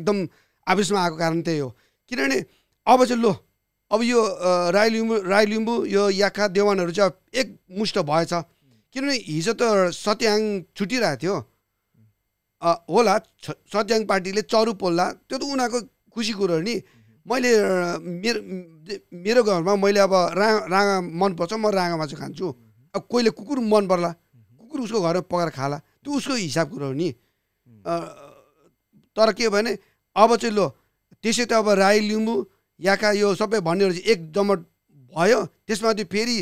एकदम आवेशमा आएको कारण त्यही हो किनभने अब चाहिँ लो अब यो राई लिम्बू राई लिम्बू यो याखा देवानहरू चाहिँ एकमुष्ट भएछ किनभने हिजो त सत्याङ छुटिरहेको थियो होला सत्याङ पार्टीले चरु पोल्ला त्यो त उनीहरूको खुसी कुरो हो नि मैले मेरो मेरो घरमा मैले अब राँगा मनपर्छ म राँगा चाहिँ खान्छु अब कोहीले कुकुर मन पर्ला कुकुर उसको घरमा पकाएर खाला त्यो उसको हिसाब कुरो हो नि तर के भने अब चाहिँ लो त्यसै त अब राई लिम्बू याका यो सबै भन्नेहरू चाहिँ एक भयो त्यसमा त्यो फेरि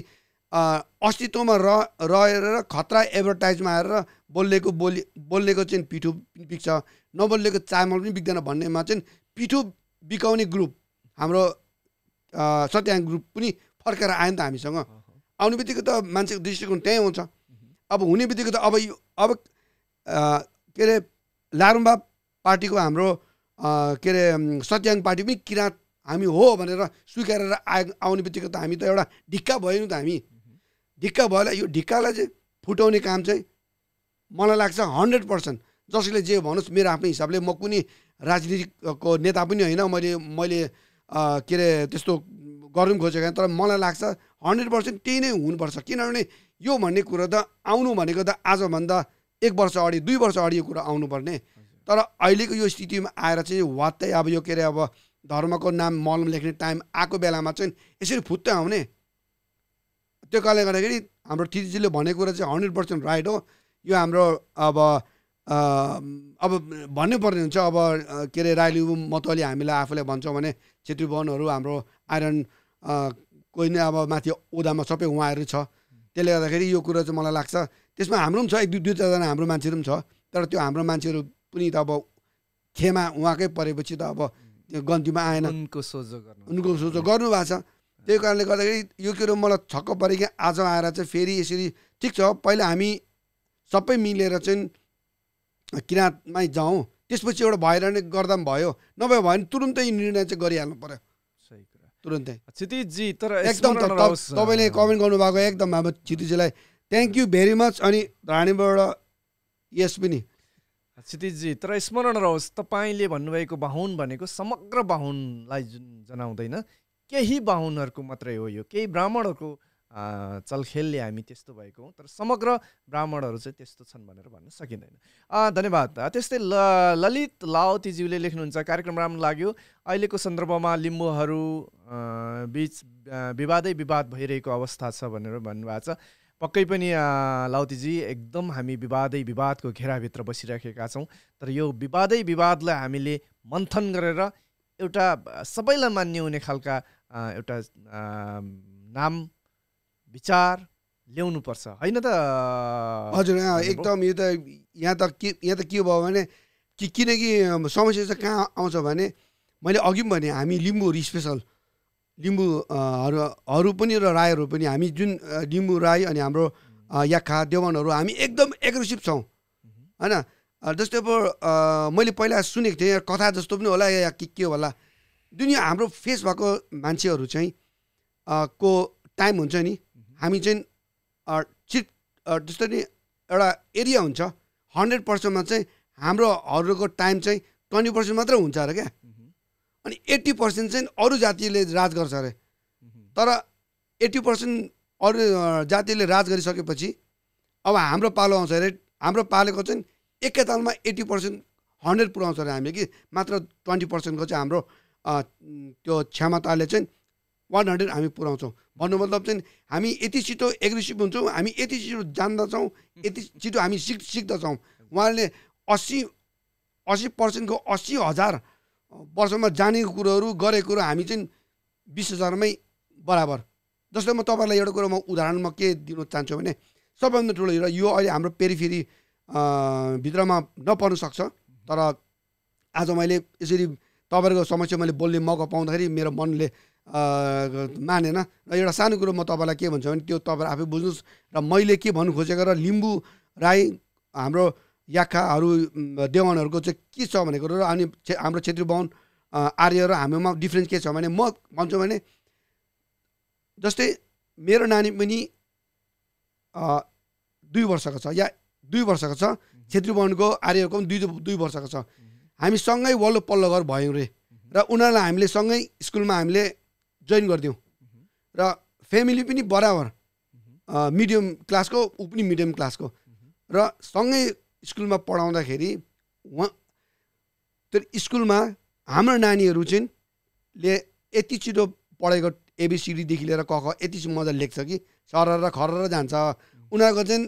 अस्तित्वमा र रहेर खतरा एडभर्टाइजमा आएर बोलेको बोली बोलेको चाहिँ पिठो बिक्छ नबोलेको चामल पनि बिक्दैन भन्नेमा चाहिँ पिठो बिकाउने ग्रुप हाम्रो सत्याङ ग्रुप पनि फर्केर आयो नि त हामीसँग आउने बित्तिकै त मान्छेको दृष्टिकोण त्यहीँ हुन्छ अब हुने बित्तिकै त अब यो अब के अरे लारुम्बा पार्टीको हाम्रो के अरे सत्याङ पार्टी पनि किराँत हामी हो भनेर स्वीकारेर आए आउने बित्तिकै त हामी त एउटा ढिक्का भयो त हामी ढिक्का भयो यो ढिक्कालाई चाहिँ फुटाउने काम चाहिँ मलाई लाग्छ हन्ड्रेड पर्सेन्ट जसले जे भन्नुहोस् मेरो आफ्नो हिसाबले म कुनै राजनीतिको नेता पनि होइन मैले मैले के अरे त्यस्तो गर्नु पनि खोजेको तर मलाई लाग्छ हन्ड्रेड पर्सेन्ट त्यही नै हुनुपर्छ किनभने यो भन्ने कुरो त आउनु भनेको त आजभन्दा एक वर्ष अगाडि दुई वर्ष अगाडि यो कुरो आउनुपर्ने तर अहिलेको यो स्थितिमा आएर चाहिँ वात्तै अब यो के अरे अब धर्मको नाम मलम लेख्ने टाइम आएको बेलामा चाहिँ यसरी फुत्तै आउने त्यो कारणले गर्दाखेरि हाम्रो टिजीले भनेको कुरा चाहिँ हन्ड्रेड पर्सेन्ट राइट हो यो हाम्रो अब अब भन्नुपर्ने हुन्छ अब के अरे राई लिम्बू अहिले हामीलाई आफूलाई भन्छौँ भने छेत्री भवनहरू हाम्रो आइरन कोही नै अब माथि ओदामा सबै उहाँहरू छ त्यसले गर्दाखेरि यो कुरो चाहिँ मलाई लाग्छ त्यसमा हाम्रो पनि छ एक दुई दुई चारजना हाम्रो मान्छेहरू पनि छ तर त्यो हाम्रो मान्छेहरू पनि त अब खेमा उहाँकै परेपछि त अब त्यो गन्तीमा आएन उनको सोझो गर्नु उनको सोझो गर्नुभएको छ त्यही कारणले गर्दाखेरि यो कुरो मलाई छक्क पऱ्यो कि आज आएर चाहिँ फेरि यसरी ठिक छ पहिला हामी सबै मिलेर चाहिँ किराँतमै जाउँ त्यसपछि एउटा भएर नै गर्दा पनि भयो नभए भने तुरुन्तै निर्णय चाहिँ गरिहाल्नु पर्यो तुरुन्तै क्षितिजी तर एकदम तपाईँले कमेन्ट गर्नुभएको एकदम हाम्रो क्षितिजीलाई थ्याङ्क यू भेरी मच अनि रानीबाट यस पनि क्षितिजी तर स्मरण रहोस् तपाईँले भन्नुभएको बाहुन भनेको समग्र बाहुनलाई जुन जनाउँदैन केही बाहुनहरूको मात्रै हो यो केही ब्राह्मणहरूको चलखेलले हामी त्यस्तो भएको हौँ तर समग्र ब्राह्मणहरू चाहिँ त्यस्तो छन् भनेर भन्न सकिँदैन धन्यवाद त्यस्तै ल ललित लावतीज्यूले लेख्नुहुन्छ कार्यक्रम राम्रो लाग्यो अहिलेको सन्दर्भमा लिम्बूहरू बिच विवादै विवाद भइरहेको अवस्था छ भनेर भन्नुभएको छ पक्कै पनि लाउतीजी एकदम हामी विवादै विवादको घेराभित्र बसिराखेका छौँ तर यो विवादै विवादलाई हामीले मन्थन गरेर एउटा सबैलाई मान्य हुने खालका एउटा नाम विचार ल्याउनुपर्छ होइन त हजुर एकदम यो त यहाँ त के यहाँ त के भयो भने कि किनकि समस्या चाहिँ कहाँ आउँछ भने मैले अघि पनि भने हामी लिम्बूहरू स्पेसल लिम्बूहरू पनि र राईहरू पनि हामी जुन लिम्बू राई अनि हाम्रो याखा देवानहरू हामी एकदम एग्रेसिभ छौँ होइन जस्तै अब मैले पहिला सुनेको थिएँ कथा जस्तो पनि होला या के के होला जुन यो हाम्रो फेस भएको मान्छेहरू चाहिँ को टाइम हुन्छ नि हामी चाहिँ चिट जस्तो नि एउटा एरिया हुन्छ हन्ड्रेड पर्सेन्टमा चाहिँ हाम्रोहरूको टाइम चाहिँ ट्वेन्टी पर्सेन्ट मात्र हुन्छ अरे क्या अनि एट्टी पर्सेन्ट चाहिँ अरू जातिले राज गर्छ अरे तर एट्टी पर्सेन्ट अरू जातिले राज गरिसकेपछि अब हाम्रो पालो आउँछ अरे हाम्रो पालेको चाहिँ एकैतालमा एट्टी पर्सेन्ट हन्ड्रेड पुऱ्याउँछ अरे हामी कि मात्र ट्वेन्टी पर्सेन्टको चाहिँ हाम्रो त्यो क्षमताले चाहिँ वान हन्ड्रेड हामी पुऱ्याउँछौँ भन्नु मतलब चाहिँ हामी यति छिटो एग्रेसिभ हुन्छौँ हामी यति छिटो जान्दछौँ यति छिटो हामी सिक् सिक्दछौँ उहाँहरूले अस्सी अस्सी पर्सेन्टको अस्सी हजार वर्षमा जानेको कुरोहरू गरेको कुरो हामी चाहिँ बिस हजारमै बराबर जस्तै म तपाईँलाई एउटा कुरो म उदाहरण म के दिनु चाहन्छु भने सबैभन्दा ठुलो हिरो यो अहिले हाम्रो पेरिफेरी भित्रमा नपर्नु सक्छ तर आज मैले यसरी तपाईँहरूको समस्या मैले बोल्ने मौका पाउँदाखेरि मेरो मनले मानेन र एउटा सानो कुरो म तपाईँलाई के भन्छु भने त्यो तपाईँ आफै बुझ्नुहोस् र मैले के भन्नु खोजेको र लिम्बू राई हाम्रो याखाहरू देवानहरूको चाहिँ के छ भनेको र अनि हाम्रो छेत्री बाहुन आर्य र हाम्रोमा डिफ्रेन्स के छ भने म भन्छु भने जस्तै मेरो नानी पनि दुई वर्षको छ या दुई वर्षको छ छेत्री बाहुनको आर्यहरूको पनि दुई दुई वर्षको छ हामी सँगै वल्लो पल्लो घर भयौँ रे र उनीहरूलाई हामीले सँगै स्कुलमा हामीले जोइन गरिदिउँ र फ्यामिली पनि बराबर मिडियम क्लासको ऊ पनि मिडियम क्लासको र सँगै स्कुलमा पढाउँदाखेरि उहाँ त्यो स्कुलमा हाम्रो नानीहरू चाहिँ ले यति छिटो पढेको एबिसिडीदेखि लिएर क ख यति मजा लेख्छ कि सरर खरर जान्छ उनीहरूको चाहिँ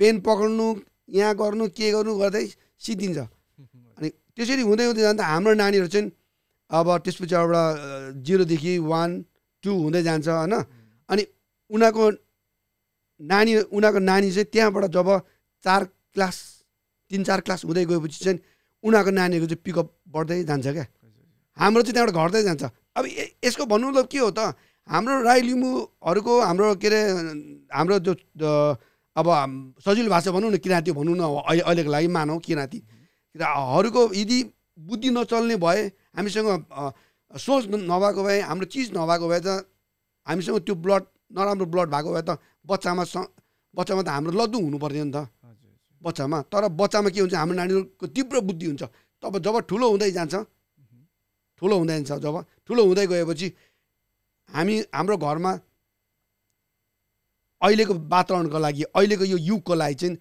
पेन पक्रनु यहाँ गर्नु के गर्नु गर्दै सिद्धिन्छ अनि त्यसरी हुँदै हुँदै जाँदा हाम्रो नानीहरू चाहिँ अब त्यसपछि एउटा जिरोदेखि वान टू हुँदै जान्छ होइन अनि उनीहरूको नानी उनीहरूको नानी चाहिँ त्यहाँबाट जब चार क्लास तिन चार क्लास हुँदै गएपछि चाहिँ उनीहरूको नानीहरूको चाहिँ पिकअप बढ्दै जान्छ क्या हाम्रो चाहिँ त्यहाँबाट घट्दै जान्छ अब यसको भन्नु मतलब के हो त हाम्रो राई लिम्बूहरूको हाम्रो के अरे हाम्रो जो अब सजिलो भाषा भनौँ न किराँती भनौँ न अहिले अहिलेको लागि मानौँ किराँती हरूको यदि बुद्धि नचल्ने भए हामीसँग सोच नभएको भए हाम्रो चिज नभएको भए त हामीसँग त्यो ब्लड नराम्रो ब्लड भएको भए त बच्चामा स बच्चामा त हाम्रो लद्दु पर्थ्यो नि त बच्चामा तर बच्चामा के हुन्छ हाम्रो नानीहरूको तीव्र बुद्धि हुन्छ तब जब ठुलो हुँदै जान्छ ठुलो हुँदै जान्छ जब ठुलो हुँदै गएपछि हामी हाम्रो घरमा अहिलेको वातावरणको लागि अहिलेको यो युगको लागि चाहिँ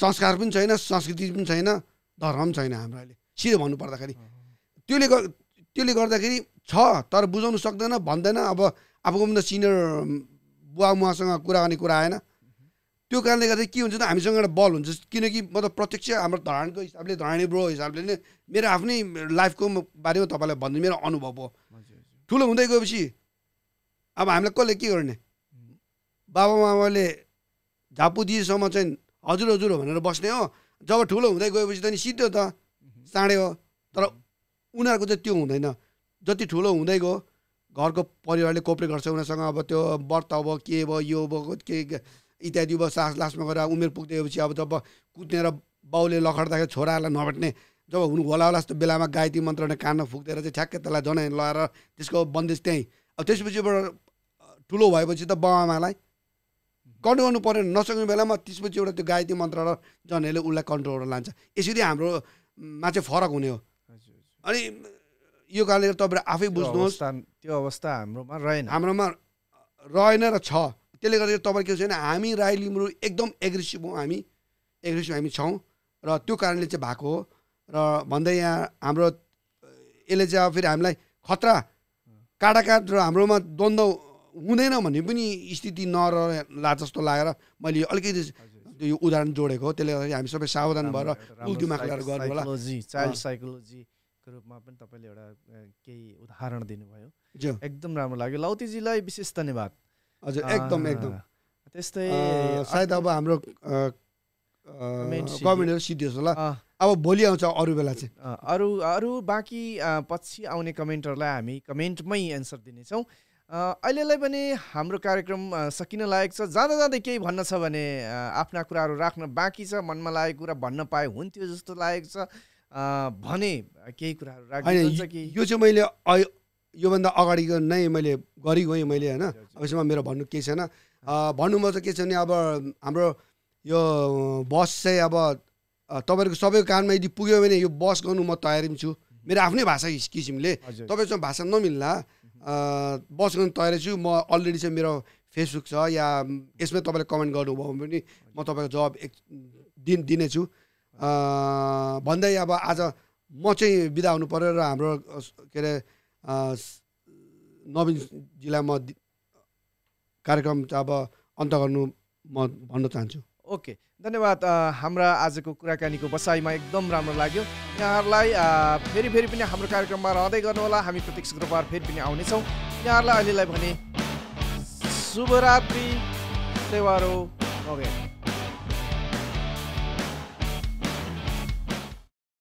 संस्कार पनि छैन संस्कृति पनि छैन धर्म पनि छैन हाम्रो अहिले सिधो भन्नुपर्दाखेरि त्यसले त्यसले गर्दाखेरि छ तर बुझाउनु सक्दैन भन्दैन अब आफूको पनि त सिनियर बुवा मुवासँग कुरा गर्ने कुरा आएन त्यो कारणले गर्दा के हुन्छ त हामीसँग एउटा बल हुन्छ किनकि म त प्रत्यक्ष हाम्रो धरानको हिसाबले धरानी ब्रो हिसाबले नै मेरो आफ्नै लाइफको बारेमा तपाईँलाई भन्ने मेरो अनुभव हो ठुलो हुँदै गएपछि अब हामीलाई कसले के गर्ने बाबा बाबामामाले झापु दिएसम्म चाहिँ हजुर हजुर भनेर बस्ने हो जब ठुलो हुँदै गएपछि त नि सिधो त चाँडै हो तर उनीहरूको चाहिँ त्यो हुँदैन जति ठुलो हुँदै गयो घरको परिवारले कोपरेट गर्छ उनीहरूसँग अब त्यो व्रत अब के भयो यो भयो के इत्यादि भयो सास लासमा गएर उमेर पुग्दैपछि अब जब कुद्नेर बाउले लखड्दाखेरि छोराहरूलाई नभेट्ने जब हुनु होला होला जस्तो बेलामा गायत्री मन्त्रले कानमा फुक्दिएर चाहिँ ठ्याक्कै त्यसलाई जनाइ लगाएर त्यसको बन्देज त्यहीँ अब त्यसपछिबाट ठुलो भएपछि त बाउ आमालाई कन्ट्रोल गर्नु पऱ्यो नसक्ने बेलामा त्यसपछि एउटा त्यो गायत्री मन्त्र र जनहरूले उसलाई गरेर लान्छ यसरी हाम्रो मा चाहिँ फरक हुने हो अनि यो कारणले गर्दा तपाईँ आफै बुझ्नुहोस् त्यो अवस्था हाम्रोमा रहेन हाम्रोमा रहेन र छ त्यसले गर्दा तपाईँ के छैन हामी राई लिम्बू एकदम एग्रेसिभ हौँ हामी एग्रेसिभ हामी छौँ र त्यो कारणले चाहिँ भएको हो र भन्दै यहाँ हाम्रो यसले चाहिँ अब फेरि हामीलाई खतरा काटाकाट र हाम्रोमा द्वन्द्व हुँदैन भन्ने पनि स्थिति नरहला जस्तो लागेर मैले अलिकति यो उदाहरण जोडेको हो त्यसले गर्दाखेरि हामी सबै सावधान भएर दिमाग गर्नु होला चाइल्ड साइकोलोजीको रूपमा पनि तपाईँले एउटा केही उदाहरण दिनुभयो एकदम राम्रो लाग्यो लौतीजीलाई विशेष धन्यवाद हजुर एकदम एकदम त्यस्तै सायद अब हाम्रो कमेन्टहरू सिद्धियोस् होला अब भोलि आउँछ अरू बेला चाहिँ अरू अरू बाँकी पछि आउने कमेन्टहरूलाई हामी कमेन्टमै एन्सर दिनेछौँ अहिलेलाई पनि हाम्रो कार्यक्रम सकिन लागेको छ जाँदा जाँदै केही भन्न छ भने आफ्ना कुराहरू राख्न बाँकी छ मनमा लागेको कुरा भन्न पाए हुन्थ्यो जस्तो लागेको छ भने केही कुराहरू राख्नु कि यो चाहिँ मैले योभन्दा अगाडि नै मैले गरी गएँ मैले होइन अहिलेसम्म मेरो भन्नु केही छैन भन्नुमा त के छ भने अब हाम्रो यो बस चाहिँ अब तपाईँहरूको सबैको कानमा यदि पुग्यो भने यो बस गर्नु म तयारी पनि छु मेरो आफ्नै भाषा किसिमले तपाईँसँग भाषा नमिल्ला बस्नु तयारी छु म अलरेडी चाहिँ मेरो फेसबुक छ या यसमै तपाईँले कमेन्ट गर्नुभयो भने पनि म तपाईँको जवाब एक दिन दिनेछु भन्दै अब आज म चाहिँ बिदा हुनु पऱ्यो र हाम्रो के अरे नवीनजीलाई म कार्यक्रम त अब अन्त गर्नु म भन्न चाहन्छु ओके धन्यवाद हाम्रा आजको कुराकानीको बसाइमा एकदम राम्रो लाग्यो यहाँहरूलाई फेरि फेरि पनि हाम्रो कार्यक्रममा रहँदै गर्नुहोला हामी प्रत्येक शुक्रबार फेरि पनि आउनेछौँ यहाँहरूलाई अहिलेलाई भने शुभरात्रि सेवारो हो